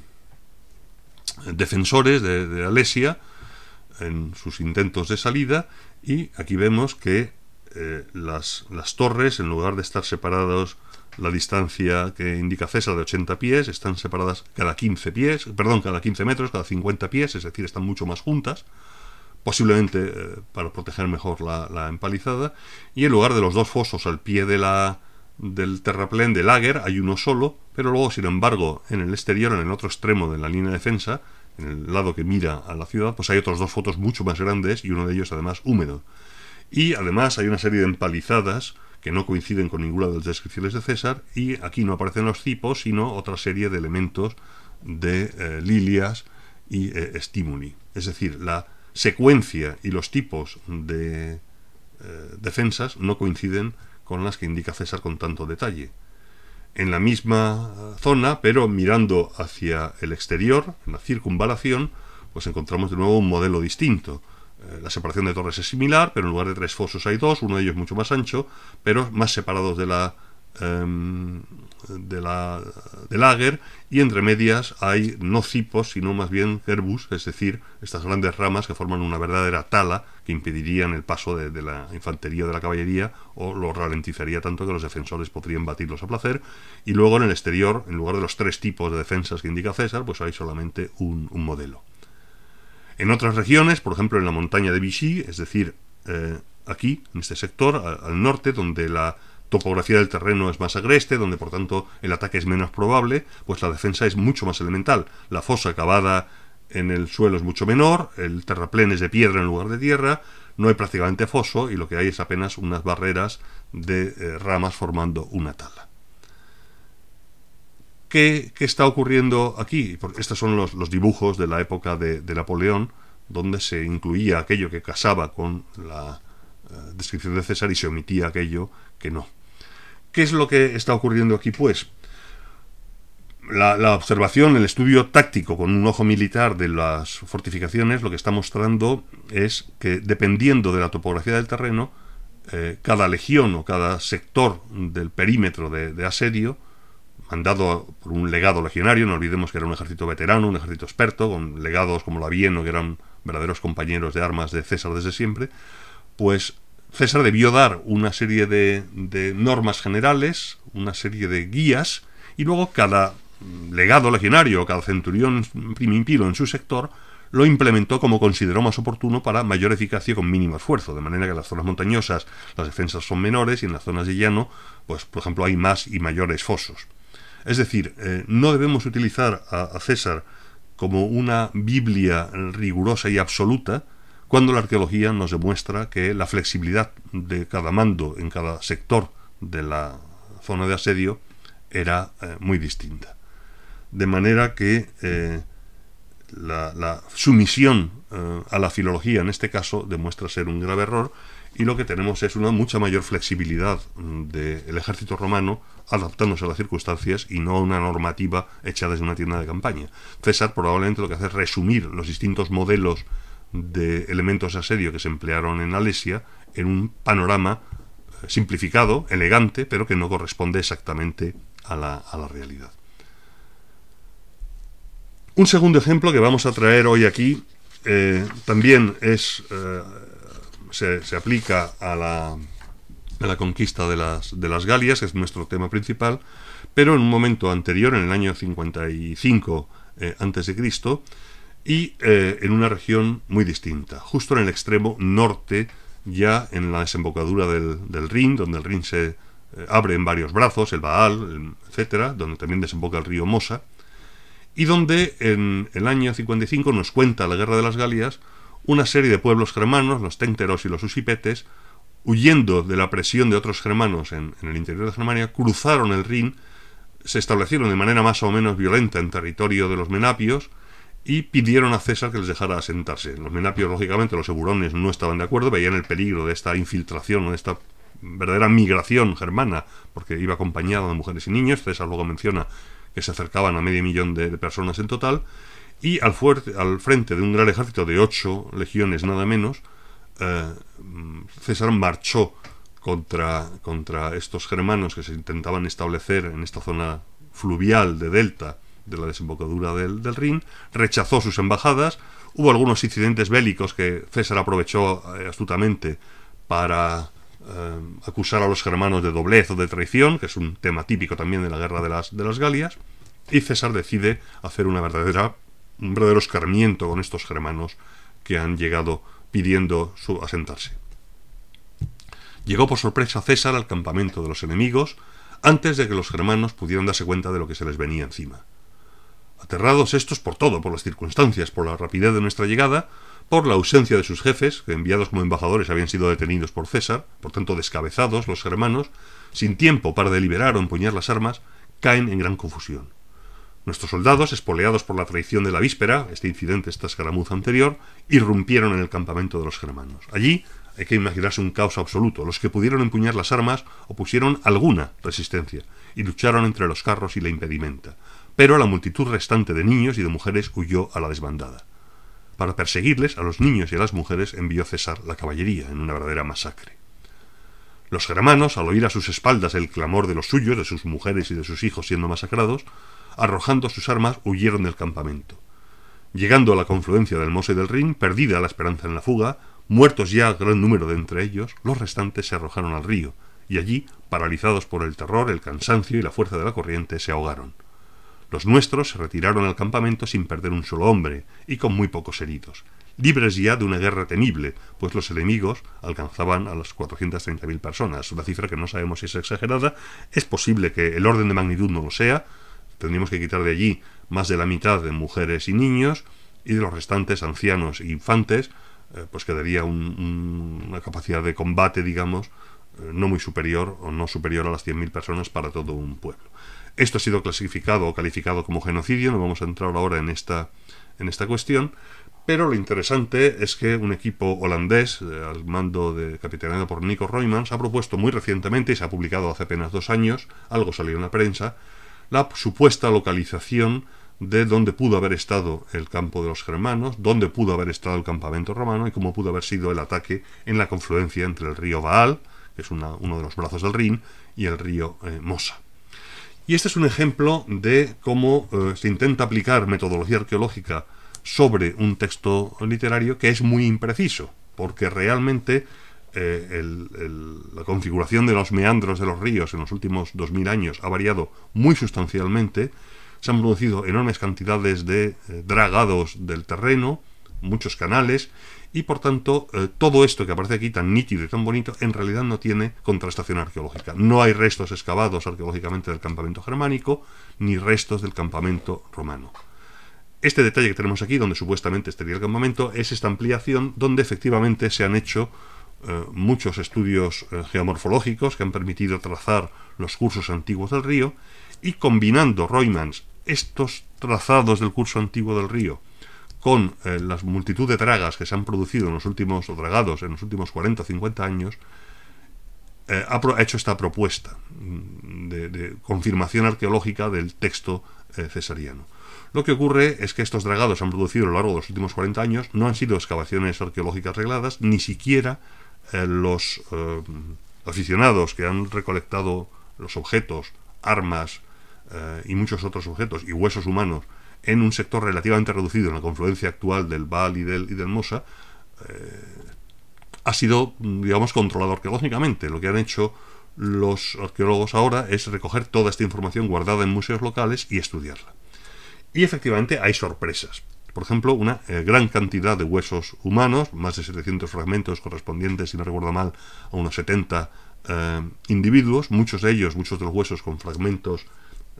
defensores de, Alesia en sus intentos de salida. Y aquí vemos que eh, las, las torres, en lugar de estar separados la distancia que indica César de 80 pies, están separadas cada 15 pies, perdón, cada 15 metros, cada 50 pies, es decir, están mucho más juntas, posiblemente eh, para proteger mejor la, empalizada, y en lugar de los dos fosos al pie de la, del terraplén del Lager hay uno solo, pero luego, sin embargo, en el exterior, en el otro extremo de la línea de defensa, en el lado que mira a la ciudad, pues hay otros dos fotos mucho más grandes y uno de ellos además húmedo. Y además hay una serie de empalizadas que no coinciden con ninguna de las descripciones de César, y aquí no aparecen los tipos sino otra serie de elementos de eh, lilias y eh, Es decir, la secuencia y los tipos de eh, defensas no coinciden con las que indica César con tanto detalle. En la misma eh, zona, pero mirando hacia el exterior, en la circunvalación, pues encontramos de nuevo un modelo distinto eh, la separación de torres es similar, pero en lugar de tres fosos hay dos, uno de ellos mucho más ancho, pero más separados de la em, de la de Lager y entre medias hay no cipos sino más bien herbus, es decir, estas grandes ramas que forman una verdadera tala que impedirían el paso de, la infantería de la caballería o lo ralentizaría tanto que los defensores podrían batirlos a placer y luego en el exterior, en lugar de los tres tipos de defensas que indica César, pues hay solamente un modelo. En otras regiones, por ejemplo en la montaña de Vichy, es decir, eh, aquí, en este sector, al, norte, donde la topografía del terreno es más agreste, donde por tanto el ataque es menos probable, pues la defensa es mucho más elemental. La fosa cavada en el suelo es mucho menor, el terraplén es de piedra en lugar de tierra, no hay prácticamente foso y lo que hay es apenas unas barreras de eh, ramas formando una tala. ¿qué, está ocurriendo aquí? Porque estos son los, dibujos de la época de, Napoleón, donde se incluía aquello que casaba con la eh, descripción de César y se omitía aquello que no. ¿Qué es lo que está ocurriendo aquí? Pues la, observación, el estudio táctico con un ojo militar de las fortificaciones lo que está mostrando es que dependiendo de la topografía del terreno, eh, cada legión o cada sector del perímetro de asedio mandado por un legado legionario, no olvidemos que era un ejército veterano, un ejército experto, con legados como la Vieno, que eran verdaderos compañeros de armas de César desde siempre, pues César debió dar una serie de, normas generales, una serie de guías, y luego cada legado legionario, cada centurión primitivo en su sector, lo implementó como consideró más oportuno para mayor eficacia con mínimo esfuerzo, de manera que en las zonas montañosas las defensas son menores y en las zonas de llano, pues por ejemplo hay más y mayores fosos. Es decir, eh, no debemos utilizar a, César como una Biblia rigurosa y absoluta cuando la arqueología nos demuestra que la flexibilidad de cada mando en cada sector de la zona de asedio era eh, muy distinta. De manera que eh, la, sumisión a la filología en este caso demuestra ser un grave error y lo que tenemos es una mucha mayor flexibilidad mm, del ejército romano adaptándose a las circunstancias y no a una normativa hecha desde una tienda de campaña. César probablemente lo que hace es resumir los distintos modelos de elementos de asedio que se emplearon en Alesia en un panorama eh, simplificado, elegante, pero que no corresponde exactamente a la, realidad. Un segundo ejemplo que vamos a traer hoy aquí eh, también es eh, se, aplica a la, a la conquista de las, Galias, que es nuestro tema principal, pero en un momento anterior, en el año 55 a.C., y eh, eh, en una región muy distinta, justo en el extremo norte, ya en la desembocadura del, Rin, donde el Rin se eh, abre en varios brazos, el Baal, etcétera, donde también desemboca el río Mosa, y donde en el año 55 nos cuenta la Guerra de las Galias una serie de pueblos germanos, los ténteros y los usipetes, huyendo de la presión de otros germanos en, el interior de Germania, cruzaron el Rin, se establecieron de manera más o menos violenta en territorio de los menapios, y pidieron a César que les dejara asentarse. Los menapios, lógicamente, los eburones no estaban de acuerdo, veían el peligro de esta infiltración, o de esta verdadera migración germana, porque iba acompañado de mujeres y niños. César luego menciona que se acercaban a medio millón de personas en total, y al, fuerte, al frente de un gran ejército de ocho legiones nada menos, eh, César marchó contra, contra estos germanos que se intentaban establecer en esta zona fluvial de delta de la desembocadura del, Rin, rechazó sus embajadas, hubo algunos incidentes bélicos que César aprovechó eh, astutamente para eh, acusar a los germanos de doblez o de traición, que es un tema típico también de la guerra de las, de las Galias, y César decide hacer una verdadera un verdadero escarmiento con estos germanos que han llegado pidiendo su asentarse. Llegó por sorpresa César al campamento de los enemigos antes de que los germanos pudieran darse cuenta de lo que se les venía encima. Aterrados estos por todo, por las circunstancias, por la rapidez de nuestra llegada, por la ausencia de sus jefes, que enviados como embajadores habían sido detenidos por César, por tanto descabezados los germanos, sin tiempo para deliberar o empuñar las armas, caen en gran confusión. Nuestros soldados, espoleados por la traición de la víspera, este incidente, esta escaramuza anterior, irrumpieron en el campamento de los germanos. Allí hay que imaginarse un caos absoluto. Los que pudieron empuñar las armas opusieron alguna resistencia y lucharon entre los carros y la impedimenta. Pero la multitud restante de niños y de mujeres huyó a la desbandada. Para perseguirles, a los niños y a las mujeres envió César la caballería en una verdadera masacre. Los germanos, al oír a sus espaldas el clamor de los suyos, de sus mujeres y de sus hijos siendo masacrados, arrojando sus armas, huyeron del campamento. Llegando a la confluencia del Mose y del Rin, perdida la esperanza en la fuga, muertos ya gran número de entre ellos, los restantes se arrojaron al río, y allí, paralizados por el terror, el cansancio y la fuerza de la corriente, se ahogaron. Los nuestros se retiraron al campamento sin perder un solo hombre, y con muy pocos heridos, libres ya de una guerra temible, pues los enemigos alcanzaban a las 430.000 personas, una cifra que no sabemos si es exagerada, es posible que el orden de magnitud no lo sea, tendríamos que quitar de allí más de la mitad de mujeres y niños y de los restantes ancianos e infantes, eh, pues quedaría una capacidad de combate, digamos, eh, no muy superior o no superior a las 100.000 personas para todo un pueblo. Esto ha sido clasificado o calificado como genocidio, no vamos a entrar ahora en esta, en esta cuestión, pero lo interesante es que un equipo holandés, eh, al mando de capitaneado por Nico Roymans, ha propuesto muy recientemente, y se ha publicado hace apenas dos años, algo salió en la prensa, la supuesta localización de dónde pudo haber estado el campo de los germanos, dónde pudo haber estado el campamento romano y cómo pudo haber sido el ataque en la confluencia entre el río Baal, que es uno de los brazos del Rin, y el río eh, Mosa. Y este es un ejemplo de cómo eh, se intenta aplicar metodología arqueológica sobre un texto literario que es muy impreciso, porque realmente eh, la configuración de los meandros de los ríos en los últimos 2.000 años ha variado muy sustancialmente, se han producido enormes cantidades de eh, dragados del terreno, muchos canales, y por tanto eh, todo esto que aparece aquí tan nítido y tan bonito en realidad no tiene contrastación arqueológica. No hay restos excavados arqueológicamente del campamento germánico ni restos del campamento romano. Este detalle que tenemos aquí, donde supuestamente estaría el campamento, es esta ampliación donde efectivamente se han hecho eh, muchos estudios eh, geomorfológicos que han permitido trazar los cursos antiguos del río y combinando Roymans estos trazados del curso antiguo del río con eh, las la multitud de dragas que se han producido en los últimos dragados en los últimos 40 o 50 años ha, hecho esta propuesta mm, de, confirmación arqueológica del texto cesariano. Lo que ocurre es que estos dragados se han producido a lo largo de los últimos 40 años no han sido excavaciones arqueológicas regladas, ni siquiera eh, los eh, aficionados que han recolectado los objetos, armas eh, y muchos otros objetos y huesos humanos en un sector relativamente reducido en la confluencia actual del Baal y del, y del Mosa, ha sido, digamos, controlado arqueológicamente. Lo que han hecho los arqueólogos ahora es recoger toda esta información guardada en museos locales y estudiarla. Y efectivamente hay sorpresas por ejemplo, una eh, gran cantidad de huesos humanos, más de 700 fragmentos correspondientes, si no recuerdo mal, a unos 70 eh, individuos, muchos de ellos, muchos de los huesos con fragmentos,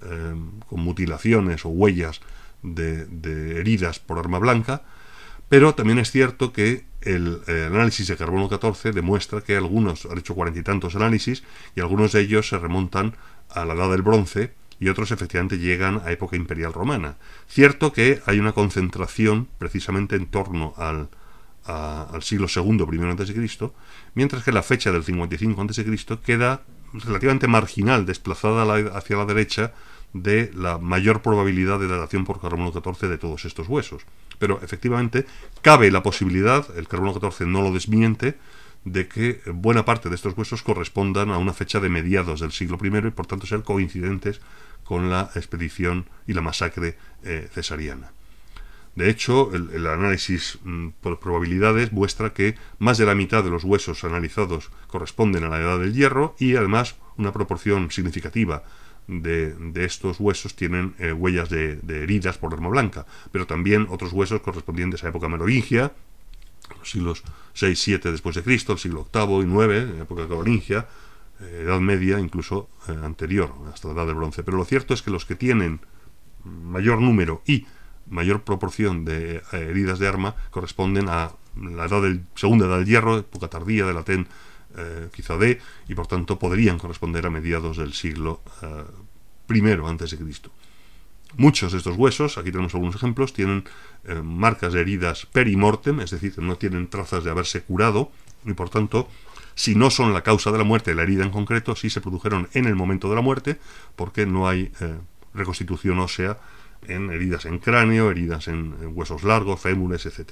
eh, con mutilaciones o huellas de, heridas por arma blanca, pero también es cierto que el, el análisis de carbono 14 demuestra que algunos, han hecho cuarenta y tantos análisis, y algunos de ellos se remontan a la edad del bronce, y otros efectivamente llegan a época imperial romana. Cierto que hay una concentración precisamente en torno al, siglo II I a.C., mientras que la fecha del 55 a.C. queda relativamente marginal, desplazada hacia la derecha de la mayor probabilidad de datación por carbono 14 de todos estos huesos. Pero efectivamente cabe la posibilidad, el carbono 14 no lo desmiente, de que buena parte de estos huesos correspondan a una fecha de mediados del siglo I y por tanto ser coincidentes con la expedición y la masacre eh, cesariana. De hecho, el, análisis mm, por probabilidades muestra que más de la mitad de los huesos analizados corresponden a la edad del hierro y además una proporción significativa de, estos huesos tienen eh, huellas de, heridas por arma blanca, pero también otros huesos correspondientes a época merovingia, los siglos 6-7 después de Cristo, el siglo VIII y 9, época carolingia, eh, edad Media, incluso eh, anterior, hasta la Edad del Bronce. Pero lo cierto es que los que tienen mayor número y mayor proporción de eh, heridas de arma corresponden a la edad del, segunda edad del hierro, época tardía de Latén, quizá de... y por tanto podrían corresponder a mediados del siglo I a.C. antes de Cristo. Muchos de estos huesos, aquí tenemos algunos ejemplos, tienen marcas de heridas perimortem, es decir, no tienen trazas de haberse curado, y por tanto si no son la causa de la muerte, la herida en concreto, si se produjeron en el momento de la muerte, porque no hay eh, reconstitución ósea en heridas en cráneo, heridas en, huesos largos, fémures, etc.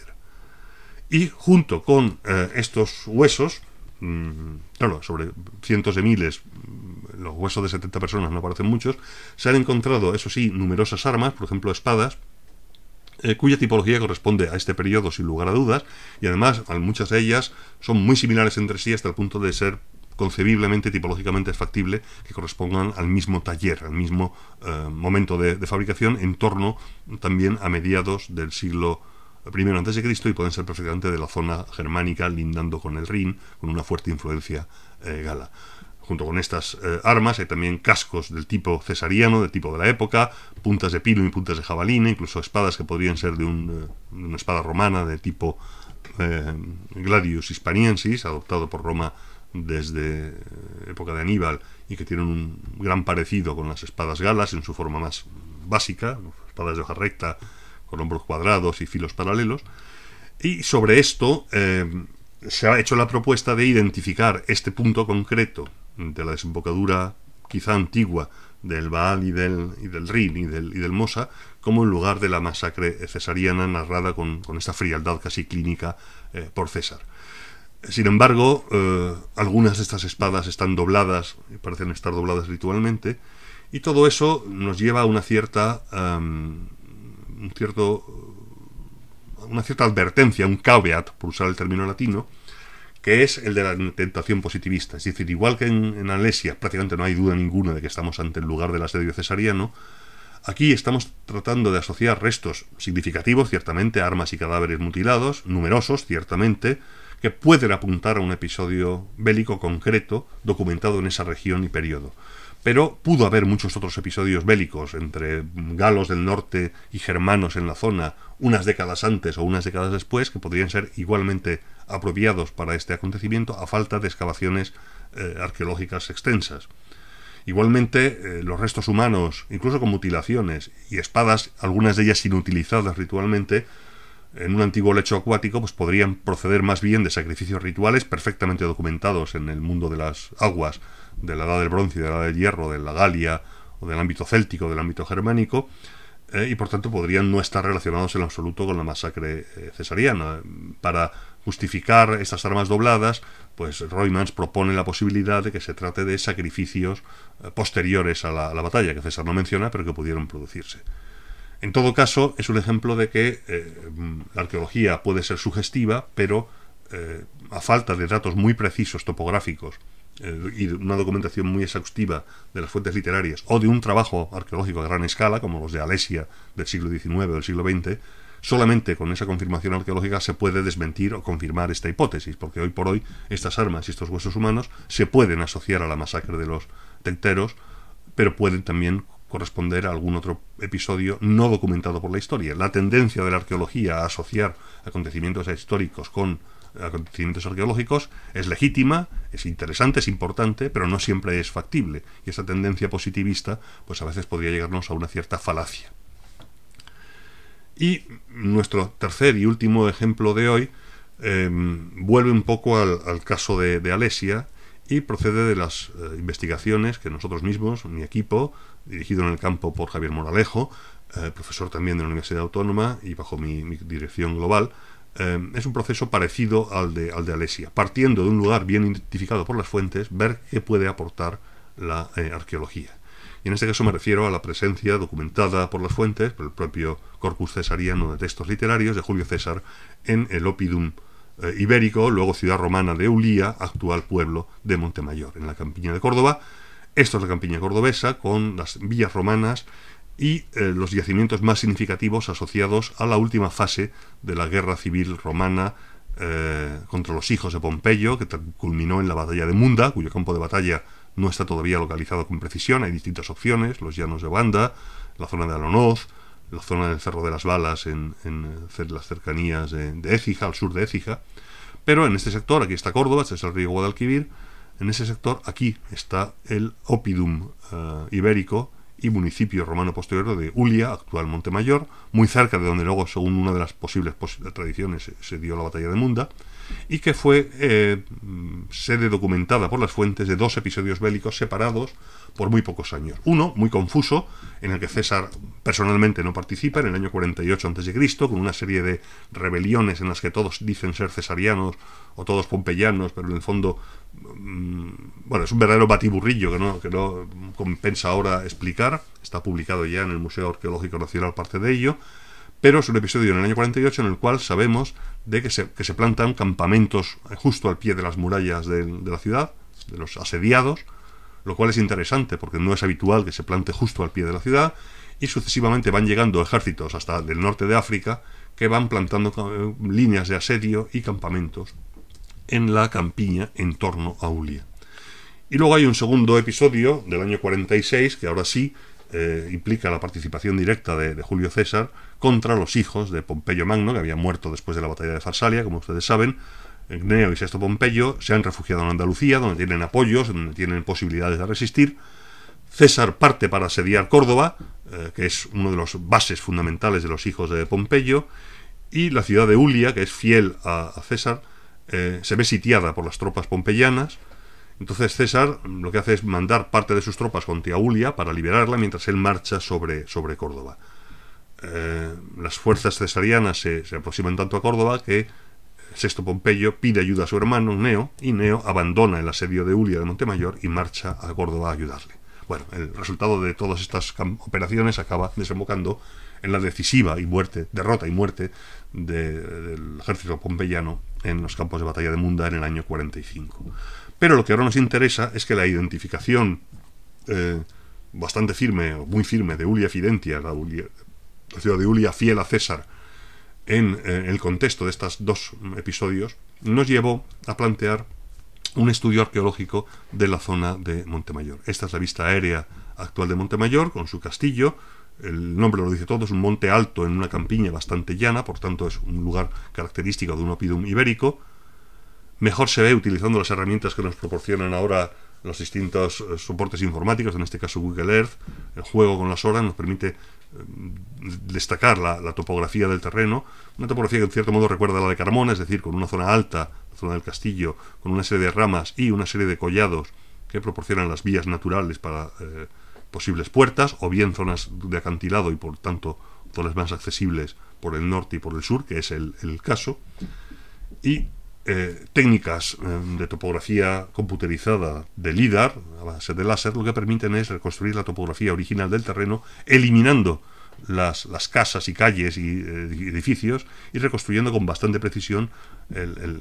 Y junto con eh, estos huesos, mm, claro, sobre cientos de miles, mm, los huesos de 70 personas no parecen muchos, se han encontrado, eso sí, numerosas armas, por ejemplo, espadas, eh, cuya tipología corresponde a este periodo sin lugar a dudas, y además muchas de ellas son muy similares entre sí hasta el punto de ser concebiblemente, tipológicamente factible que correspondan al mismo taller, al mismo eh, momento de, fabricación, en torno también a mediados del siglo eh, I a.C. y pueden ser perfectamente de la zona germánica, lindando con el Rin, con una fuerte influencia gala junto con estas eh, armas, hay también cascos del tipo cesariano, de tipo de la época, puntas de pilo y puntas de jabalina, incluso espadas que podrían ser de, eh, una espada romana de tipo eh, Gladius hispaniensis, adoptado por Roma desde época de Aníbal y que tienen un gran parecido con las espadas galas en su forma más básica, espadas de hoja recta con hombros cuadrados y filos paralelos. Y sobre esto se ha hecho la propuesta de identificar este punto concreto de la desembocadura quizá antigua del Baal y del, y del Rin y del, y del Mosa, como en lugar de la masacre cesariana narrada con, esta frialdad casi clínica eh, por César. Sin embargo, eh, algunas de estas espadas están dobladas, parecen estar dobladas ritualmente, y todo eso nos lleva a una cierta, em, un cierto, una cierta advertencia, un caveat, por usar el término latino, que es el de la tentación positivista. Es decir, igual que en, Alesia prácticamente no hay duda ninguna de que estamos ante el lugar del asedio cesariano, aquí estamos tratando de asociar restos significativos, ciertamente, armas y cadáveres mutilados, numerosos, ciertamente, que pueden apuntar a un episodio bélico concreto documentado en esa región y periodo. Pero pudo haber muchos otros episodios bélicos entre galos del norte y germanos en la zona unas décadas antes o unas décadas después que podrían ser igualmente apropiados para este acontecimiento a falta de excavaciones eh, arqueológicas extensas. Igualmente, eh, los restos humanos, incluso con mutilaciones y espadas, algunas de ellas inutilizadas ritualmente, en un antiguo lecho acuático, pues podrían proceder más bien de sacrificios rituales perfectamente documentados en el mundo de las aguas de la Edad del Bronce, de la Edad del Hierro, de la Galia, o del ámbito céltico, del ámbito germánico, eh, y por tanto podrían no estar relacionados en absoluto con la masacre cesariana. Para justificar estas armas dobladas, pues Roymans propone la posibilidad de que se trate de sacrificios eh, posteriores a la, batalla, que César no menciona, pero que pudieron producirse. En todo caso, es un ejemplo de que eh, la arqueología puede ser sugestiva, pero eh, a falta de datos muy precisos topográficos y una documentación muy exhaustiva de las fuentes literarias o de un trabajo arqueológico a gran escala, como los de Alesia del siglo XIX o del siglo XX, Solamente con esa confirmación arqueológica se puede desmentir o confirmar esta hipótesis, porque hoy por hoy estas armas y estos huesos humanos se pueden asociar a la masacre de los tecteros, pero pueden también corresponder a algún otro episodio no documentado por la historia. La tendencia de la arqueología a asociar acontecimientos históricos con acontecimientos arqueológicos es legítima, es interesante, es importante, pero no siempre es factible. Y esa tendencia positivista, pues a veces podría llegarnos a una cierta falacia. Y nuestro tercer y último ejemplo de hoy em, vuelve un poco al, caso de, Alesia y procede de las eh, investigaciones que nosotros mismos, mi equipo, dirigido en el campo por Javier Moralejo, eh, profesor también de la Universidad Autónoma y bajo mi, dirección global, em, es un proceso parecido al al de Alesia, partiendo de un lugar bien identificado por las fuentes, ver qué puede aportar la eh, arqueología. Y en este caso me refiero a la presencia documentada por las fuentes, por el propio corpus cesariano de textos literarios de Julio César, en el Opidum eh, ibérico, luego ciudad romana de Ulia actual pueblo de Montemayor, en la campiña de Córdoba. Esto es la campiña cordobesa, con las villas romanas y eh, los yacimientos más significativos asociados a la última fase de la guerra civil romana eh, contra los hijos de Pompeyo, que culminó en la batalla de Munda, cuyo campo de batalla no está todavía localizado con precisión, hay distintas opciones, los llanos de Banda, la zona de Alonoz, la zona del Cerro de las Balas en, eh, las cercanías de, Écija, al sur de Écija, pero en este sector, aquí está Córdoba, este es el río Guadalquivir, en ese sector aquí está el Opidum eh, ibérico y municipio romano posterior de Ulia, actual Montemayor, muy cerca de donde luego, según una de las posibles tradiciones, se dio la batalla de Munda, y que fue eh, sede documentada por las fuentes de dos episodios bélicos separados por muy pocos años. Uno, muy confuso, en el que César personalmente no participa, en el año 48 a.C., con una serie de rebeliones en las que todos dicen ser cesarianos o todos pompeyanos, pero en el fondo, mm, bueno, es un verdadero batiburrillo que no, que no compensa ahora explicar, está publicado ya en el Museo Arqueológico Nacional parte de ello, pero es un episodio en el año 48 en el cual sabemos de que se, plantan campamentos justo al pie de las murallas de, de, la ciudad, de los asediados, lo cual es interesante porque no es habitual que se plante justo al pie de la ciudad, y sucesivamente van llegando ejércitos hasta del norte de África que van plantando eh, líneas de asedio y campamentos en la campiña en torno a Ulia. Y luego hay un segundo episodio del año 46, que ahora sí eh, implica la participación directa de, Julio César contra los hijos de Pompeyo Magno, que había muerto después de la batalla de Farsalia, como ustedes saben. Gneo y Sexto Pompeyo se han refugiado en Andalucía, donde tienen apoyos, donde tienen posibilidades de resistir. César parte para asediar Córdoba, eh, que es uno de los bases fundamentales de los hijos de Pompeyo, y la ciudad de Ulia, que es fiel a, César, eh, se ve sitiada por las tropas pompeyanas. Entonces César lo que hace es mandar parte de sus tropas con Ulia para liberarla mientras él marcha sobre, sobre Córdoba. Eh, las fuerzas cesarianas se, se, aproximan tanto a Córdoba que eh, Sexto Pompeyo pide ayuda a su hermano Neo y Neo abandona el asedio de Ulia de Montemayor y marcha a Córdoba a ayudarle. Bueno, el resultado de todas estas operaciones acaba desembocando en la decisiva y muerte, derrota y muerte del ejército pompeyano en los campos de batalla de Munda en el año 45. Pero lo que ahora nos interesa es que la identificación eh, bastante firme, o muy firme, de Ulia Fidentia, la, ciudad de Ulia fiel a César, en eh, el contexto de estos dos episodios, nos llevó a plantear un estudio arqueológico de la zona de Montemayor. Esta es la vista aérea actual de Montemayor, con su castillo. El nombre lo dice todo, es un monte alto en una campiña bastante llana, por tanto es un lugar característico de un opidum ibérico mejor se ve utilizando las herramientas que nos proporcionan ahora los distintos eh, soportes informáticos, en este caso Google Earth, el juego con las horas nos permite eh, destacar la, topografía del terreno, una topografía que en cierto modo recuerda a la de Carmona, es decir, con una zona alta, la zona del castillo, con una serie de ramas y una serie de collados que proporcionan las vías naturales para eh, posibles puertas, o bien zonas de acantilado y por tanto zonas más accesibles por el norte y por el sur, que es el, caso. Y eh, técnicas eh, de topografía computerizada de LIDAR, a base de láser, lo que permiten es reconstruir la topografía original del terreno, eliminando las, casas y calles eh, y edificios y reconstruyendo con bastante precisión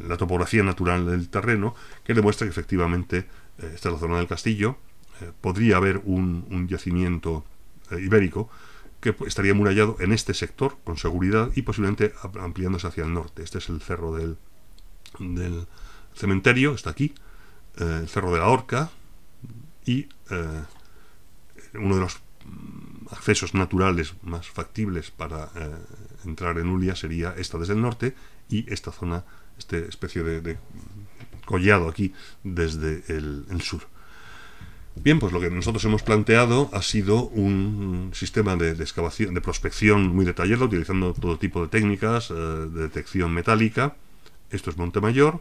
la topografía natural del terreno, que demuestra que efectivamente esta es la zona del castillo, podría haber un, un yacimiento ibérico que estaría murallado en este sector con seguridad y posiblemente ampliándose hacia el norte. Este es el cerro del del cementerio, está aquí, eh, el Cerro de la Horca, y eh, uno de los mm, accesos naturales más factibles para eh, entrar en Ulia sería esta desde el norte y esta zona, esta especie de, collado aquí desde el, sur. Bien, pues lo que nosotros hemos planteado ha sido un sistema de, excavación, de prospección muy detallado, utilizando todo tipo de técnicas de detección metálica, esto es Montemayor,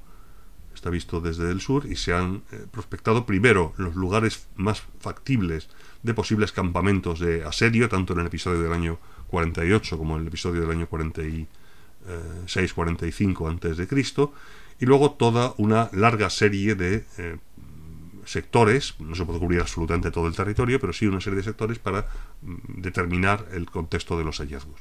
está visto desde el sur y se han eh, prospectado primero los lugares más factibles de posibles campamentos de asedio, tanto en el episodio del año 48 como en el episodio del año 46-45 a.C., y luego toda una larga serie de eh, sectores, no se puede cubrir absolutamente todo el territorio, pero sí una serie de sectores para mm, determinar el contexto de los hallazgos.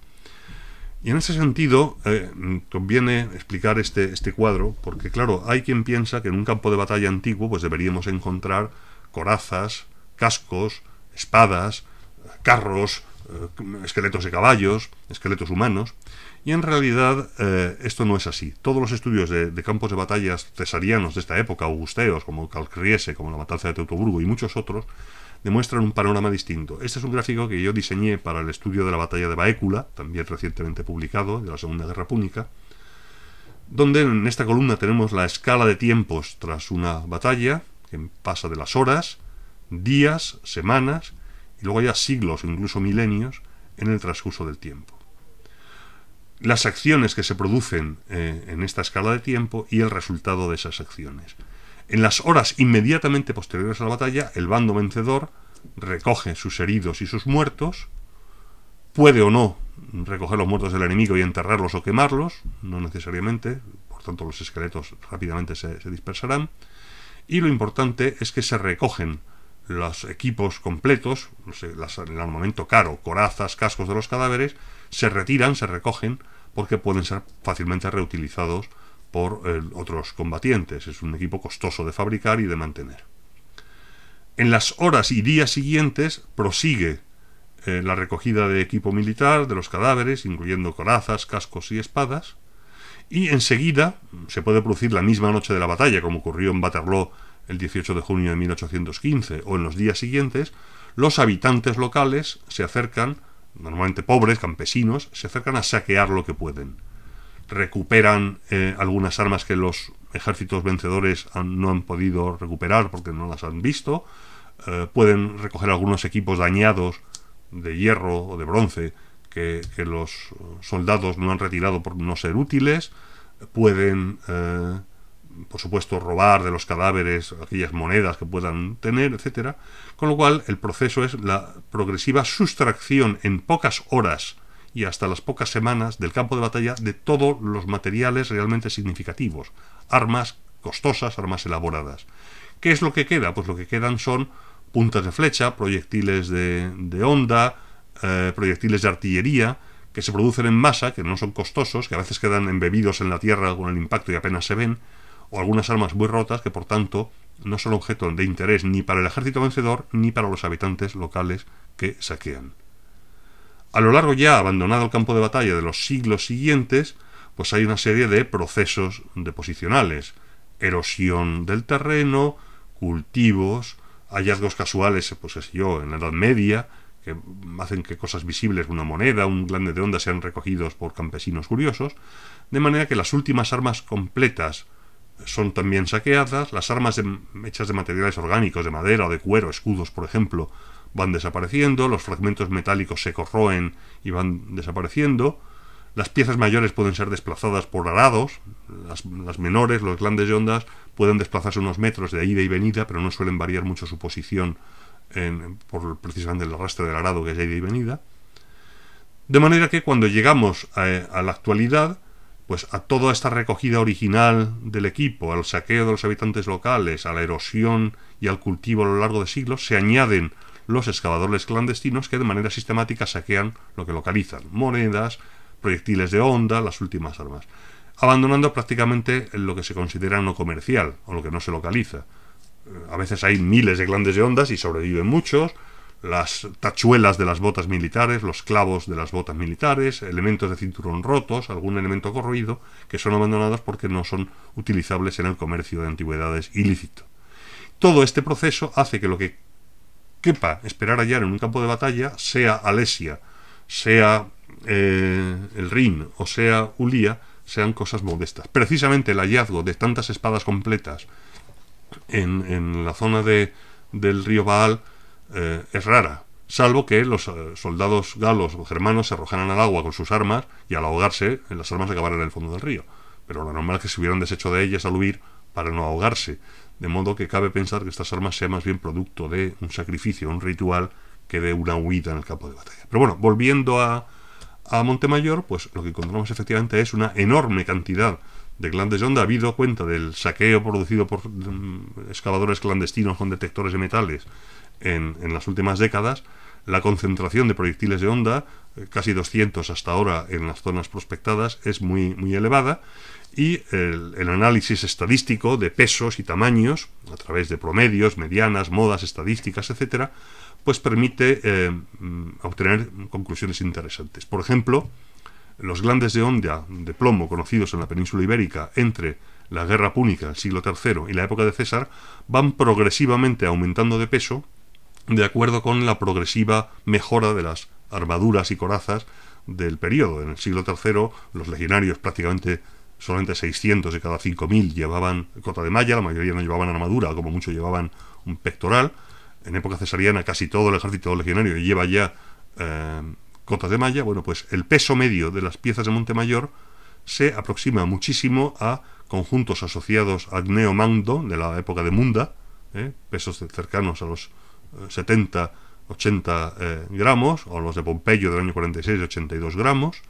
Y en ese sentido, eh, conviene explicar este, este cuadro, porque claro, hay quien piensa que en un campo de batalla antiguo pues deberíamos encontrar corazas, cascos, espadas, carros, eh, esqueletos de caballos, esqueletos humanos, y en realidad eh, esto no es así. Todos los estudios de, campos de batallas cesarianos de esta época, augusteos, como Calcriese, como la batalla de Teutoburgo y muchos otros, demuestran un panorama distinto. Este es un gráfico que yo diseñé para el estudio de la batalla de Baécula, también recientemente publicado, de la Segunda Guerra Púnica, donde en esta columna tenemos la escala de tiempos tras una batalla, que pasa de las horas, días, semanas, y luego ya siglos incluso milenios en el transcurso del tiempo. Las acciones que se producen eh, en esta escala de tiempo y el resultado de esas acciones. En las horas inmediatamente posteriores a la batalla, el bando vencedor recoge sus heridos y sus muertos, puede o no recoger los muertos del enemigo y enterrarlos o quemarlos, no necesariamente, por tanto los esqueletos rápidamente se, dispersarán, y lo importante es que se recogen los equipos completos, el armamento caro, corazas, cascos de los cadáveres, se retiran, se recogen, porque pueden ser fácilmente reutilizados por eh, otros combatientes. Es un equipo costoso de fabricar y de mantener. En las horas y días siguientes prosigue eh, la recogida de equipo militar, de los cadáveres, incluyendo corazas, cascos y espadas, y enseguida se puede producir la misma noche de la batalla, como ocurrió en Waterloo el 18 de junio de 1815, o en los días siguientes, los habitantes locales se acercan, normalmente pobres, campesinos, se acercan a saquear lo que pueden recuperan eh, algunas armas que los ejércitos vencedores no han podido recuperar porque no las han visto, eh, pueden recoger algunos equipos dañados de hierro o de bronce que, los soldados no han retirado por no ser útiles, pueden, eh, por supuesto, robar de los cadáveres aquellas monedas que puedan tener, etc. Con lo cual, el proceso es la progresiva sustracción en pocas horas y hasta las pocas semanas del campo de batalla de todos los materiales realmente significativos, armas costosas, armas elaboradas. ¿Qué es lo que queda? Pues lo que quedan son puntas de flecha, proyectiles de, onda, eh, proyectiles de artillería, que se producen en masa, que no son costosos, que a veces quedan embebidos en la tierra con el impacto y apenas se ven, o algunas armas muy rotas que por tanto no son objeto de interés ni para el ejército vencedor ni para los habitantes locales que saquean. A lo largo ya abandonado el campo de batalla de los siglos siguientes, pues hay una serie de procesos deposicionales, erosión del terreno, cultivos, hallazgos casuales, pues es yo, en la Edad Media, que hacen que cosas visibles, una moneda, un glande de onda, sean recogidos por campesinos curiosos, de manera que las últimas armas completas son también saqueadas, las armas hechas de materiales orgánicos, de madera o de cuero, escudos, por ejemplo, van desapareciendo, los fragmentos metálicos se corroen y van desapareciendo, las piezas mayores pueden ser desplazadas por arados, las, menores, los grandes yondas, pueden desplazarse unos metros de ida y venida, pero no suelen variar mucho su posición por precisamente el arrastre del arado que es de ida y venida. De manera que cuando llegamos a, a la actualidad, pues a toda esta recogida original del equipo, al saqueo de los habitantes locales, a la erosión y al cultivo a lo largo de siglos, se añaden los excavadores clandestinos que de manera sistemática saquean lo que localizan, monedas, proyectiles de onda, las últimas armas, abandonando prácticamente lo que se considera no comercial o lo que no se localiza. Eh, a veces hay miles de glandes de ondas y sobreviven muchos, las tachuelas de las botas militares, los clavos de las botas militares, elementos de cinturón rotos, algún elemento corroído, que son abandonados porque no son utilizables en el comercio de antigüedades ilícito. Todo este proceso hace que lo que quepa esperar hallar en un campo de batalla, sea Alesia, sea eh, el Rin o sea Ulía, sean cosas modestas. Precisamente el hallazgo de tantas espadas completas en, la zona de, del río Baal eh, es rara, salvo que los eh, soldados galos o germanos se arrojaran al agua con sus armas y al ahogarse las armas acabaran en el fondo del río. Pero lo normal es que se hubieran deshecho de ellas al huir para no ahogarse de modo que cabe pensar que estas armas sean más bien producto de un sacrificio, un ritual, que de una huida en el campo de batalla. Pero bueno, volviendo a, Montemayor, pues lo que encontramos efectivamente es una enorme cantidad de glandes de onda, habido cuenta del saqueo producido por mm, excavadores clandestinos con detectores de metales en, las últimas décadas, la concentración de proyectiles de onda, eh, casi 200 hasta ahora en las zonas prospectadas, es muy, muy elevada, y el, análisis estadístico de pesos y tamaños, a través de promedios, medianas, modas, estadísticas, etc., pues permite eh, mm, obtener conclusiones interesantes. Por ejemplo, los glandes de onda de plomo conocidos en la península ibérica entre la guerra púnica, el siglo III y la época de César, van progresivamente aumentando de peso de acuerdo con la progresiva mejora de las armaduras y corazas del periodo. En el siglo III los legionarios prácticamente solamente 600 de cada 5.000 llevaban cota de malla, la mayoría no llevaban armadura, como mucho llevaban un pectoral. En época cesariana casi todo el ejército legionario lleva ya eh, cotas de malla. Bueno, pues el peso medio de las piezas de Montemayor se aproxima muchísimo a conjuntos asociados a Neomando de la época de Munda, eh, pesos cercanos a los 70, eh, 80 gramos, o los de Pompeyo del año 46, 82 gramos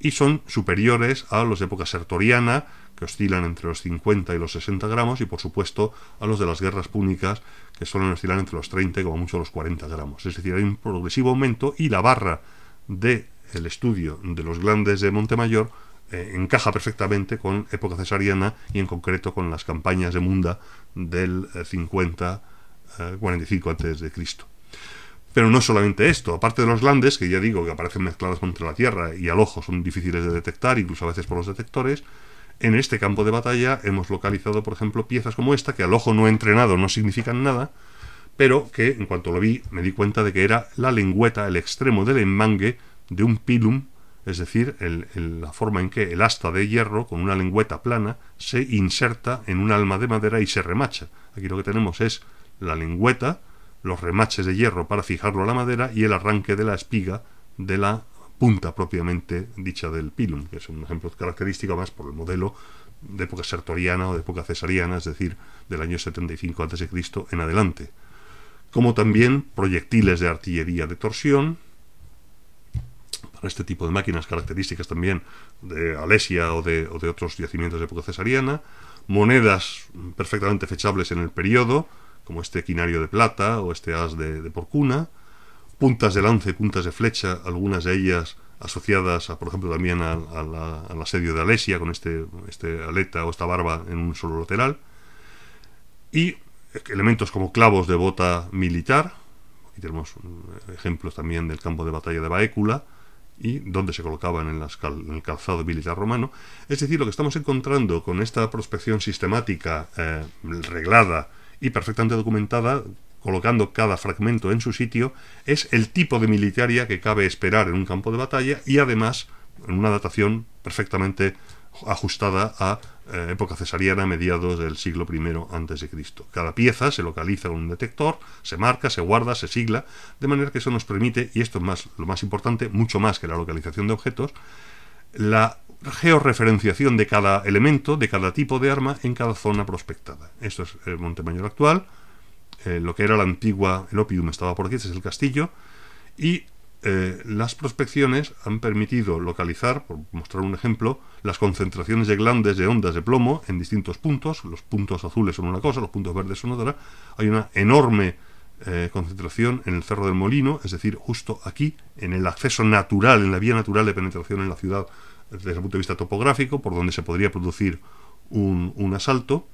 y son superiores a los de época sertoriana, que oscilan entre los 50 y los 60 gramos, y por supuesto a los de las guerras púnicas, que suelen oscilar entre los 30 y como mucho los 40 gramos. Es decir, hay un progresivo aumento y la barra del el estudio de los grandes de Montemayor eh, encaja perfectamente con época cesariana y en concreto con las campañas de Munda del 50-45 eh, a.C. Eh, antes de Cristo. Pero no solamente esto, aparte de los landes, que ya digo que aparecen mezclados contra la tierra y al ojo son difíciles de detectar, incluso a veces por los detectores, en este campo de batalla hemos localizado, por ejemplo, piezas como esta, que al ojo no entrenado no significan nada, pero que en cuanto lo vi me di cuenta de que era la lengüeta, el extremo del embangue de un pilum, es decir, la forma en que el asta de hierro con una lengüeta plana se inserta en un alma de madera y se remacha. Aquí lo que tenemos es la lengüeta, los remaches de hierro para fijarlo a la madera y el arranque de la espiga de la punta propiamente dicha del pilum, que es un ejemplo característico más por el modelo de época sertoriana o de época cesariana, es decir, del año 75 a.C. en adelante, como también proyectiles de artillería de torsión, para este tipo de máquinas características también de Alesia o de, otros yacimientos de época cesariana, monedas perfectamente fechables en el periodo, como este quinario de plata o este as de, porcuna, puntas de lance, puntas de flecha, algunas de ellas asociadas, a, por ejemplo, también a, al asedio de Alesia, con este, este aleta o esta barba en un solo lateral, y elementos como clavos de bota militar, y tenemos eh, ejemplos también del campo de batalla de Baécula, y donde se colocaban en, las el calzado militar romano. Es decir, lo que estamos encontrando con esta prospección sistemática, eh, reglada, y perfectamente documentada, colocando cada fragmento en su sitio, es el tipo de militaria que cabe esperar en un campo de batalla y además en una datación perfectamente ajustada a eh, época cesariana, mediados del siglo I a.C. Cada pieza se localiza con un detector, se marca, se guarda, se sigla, de manera que eso nos permite, y esto es más, lo más importante, mucho más que la localización de objetos, la georreferenciación de cada elemento, de cada tipo de arma en cada zona prospectada. Esto es el eh, Mayor actual, eh, lo que era la antigua, el opium estaba por aquí, este es el castillo, y eh, las prospecciones han permitido localizar, por mostrar un ejemplo, las concentraciones de glandes de ondas de plomo en distintos puntos, los puntos azules son una cosa, los puntos verdes son otra, hay una enorme concentración en el Cerro del Molino, es decir, justo aquí, en el acceso natural, en la vía natural de penetración en la ciudad desde el punto de vista topográfico, por donde se podría producir un, asalto.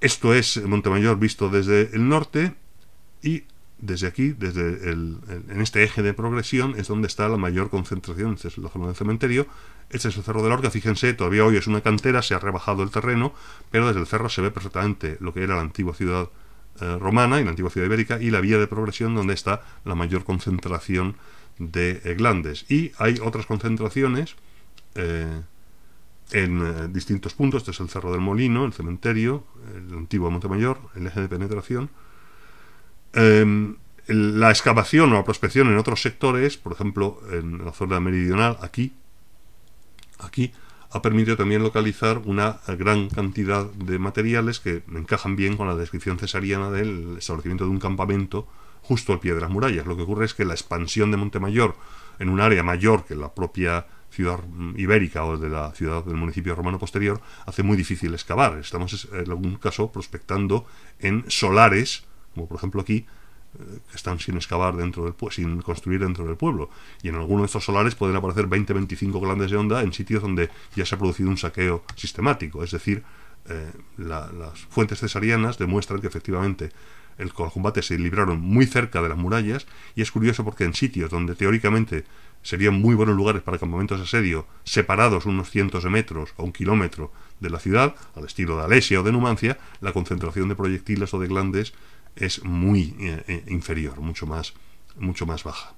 Esto es Montemayor visto desde el norte y desde aquí, desde el, en este eje de progresión, es donde está la mayor concentración. este es el del cementerio. Este es el Cerro de la Orca. Fíjense, todavía hoy es una cantera, se ha rebajado el terreno, pero desde el cerro se ve perfectamente lo que era la antigua ciudad eh, romana y la antigua ciudad ibérica y la vía de progresión donde está la mayor concentración de glandes. Y hay otras concentraciones eh, en eh, distintos puntos. Este es el Cerro del Molino, el cementerio, el antiguo Montemayor, el eje de penetración. Em, la excavación o la prospección en otros sectores, por ejemplo, en la zona meridional, aquí, aquí, ha permitido también localizar una gran cantidad de materiales que encajan bien con la descripción cesariana del establecimiento de un campamento justo al pie de las murallas. Lo que ocurre es que la expansión de Montemayor en un área mayor que la propia ciudad mm, ibérica o de la ciudad del municipio romano posterior hace muy difícil excavar. Estamos en algún caso prospectando en solares, como por ejemplo aquí, eh, que están sin excavar dentro del sin construir dentro del pueblo. Y en alguno de estos solares pueden aparecer 20-25 grandes de onda en sitios donde ya se ha producido un saqueo sistemático. Es decir, eh, las fuentes cesarianas demuestran que efectivamente el, los se libraron muy cerca de las murallas y es curioso porque en sitios donde teóricamente serían muy buenos lugares para campamentos de asedio, separados unos cientos de metros o un kilómetro de la ciudad, al estilo de Alesia o de Numancia, la concentración de proyectiles o de glandes es muy eh, eh, inferior, mucho más, mucho más baja.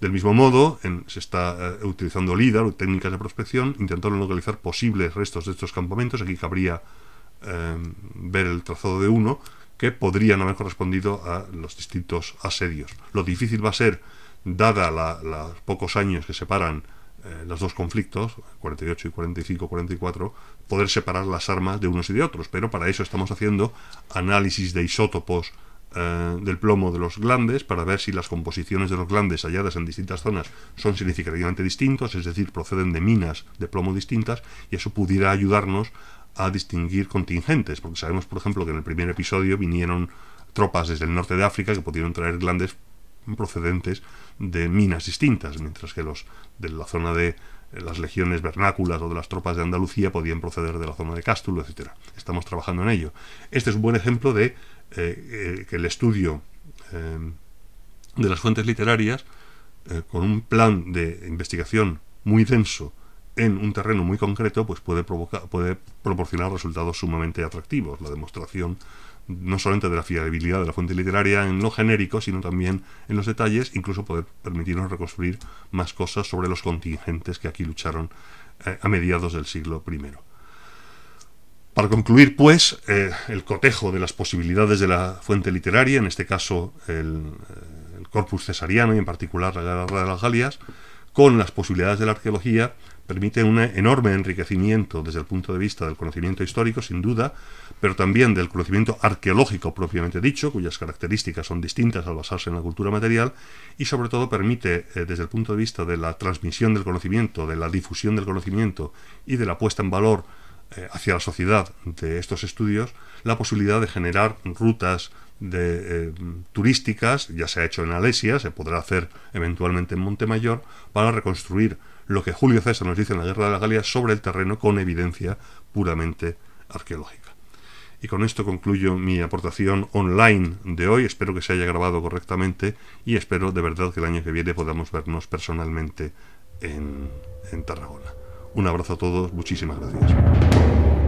Del mismo modo, en, se está eh, utilizando LIDAR o técnicas de prospección, intentando localizar posibles restos de estos campamentos. Aquí cabría ver el trazado de uno, que podrían haber correspondido a los distintos asedios. Lo difícil va a ser, dada los pocos años que separan eh, los dos conflictos, 48 y 45, 44, poder separar las armas de unos y de otros, pero para eso estamos haciendo análisis de isótopos eh, del plomo de los glandes para ver si las composiciones de los glandes halladas en distintas zonas son significativamente distintos, es decir, proceden de minas de plomo distintas, y eso pudiera ayudarnos a distinguir contingentes, porque sabemos, por ejemplo, que en el primer episodio vinieron tropas desde el norte de África que pudieron traer grandes procedentes de minas distintas, mientras que los de la zona de eh, las legiones vernáculas o de las tropas de Andalucía podían proceder de la zona de Cástulo, etc. Estamos trabajando en ello. Este es un buen ejemplo de eh, eh, que el estudio de las fuentes literarias, con un plan de investigación muy denso en un terreno muy concreto, pues puede, provocar, puede proporcionar resultados sumamente atractivos. La demostración no solamente de la fiabilidad de la fuente literaria en lo genérico, sino también en los detalles, incluso poder permitirnos reconstruir más cosas sobre los contingentes que aquí lucharon eh, a mediados del siglo I. Para concluir, pues, eh, el cotejo de las posibilidades de la fuente literaria, en este caso eh, el corpus cesariano y en particular la guerra de las Galias, con las posibilidades de la arqueología, permite un enorme enriquecimiento desde el punto de vista del conocimiento histórico, sin duda, pero también del conocimiento arqueológico propiamente dicho, cuyas características son distintas al basarse en la cultura material, y sobre todo permite, eh, desde el punto de vista de la transmisión del conocimiento, de la difusión del conocimiento y de la puesta en valor eh, hacia la sociedad de estos estudios, la posibilidad de generar rutas de, eh, turísticas, ya se ha hecho en Alesia, se podrá hacer eventualmente en Montemayor, para reconstruir lo que Julio César nos dice en la Guerra de la Galia sobre el terreno con evidencia puramente arqueológica. Y con esto concluyo mi aportación online de hoy. Espero que se haya grabado correctamente y espero de verdad que el año que viene podamos vernos personalmente en, Tarragona. Un abrazo a todos, muchísimas gracias.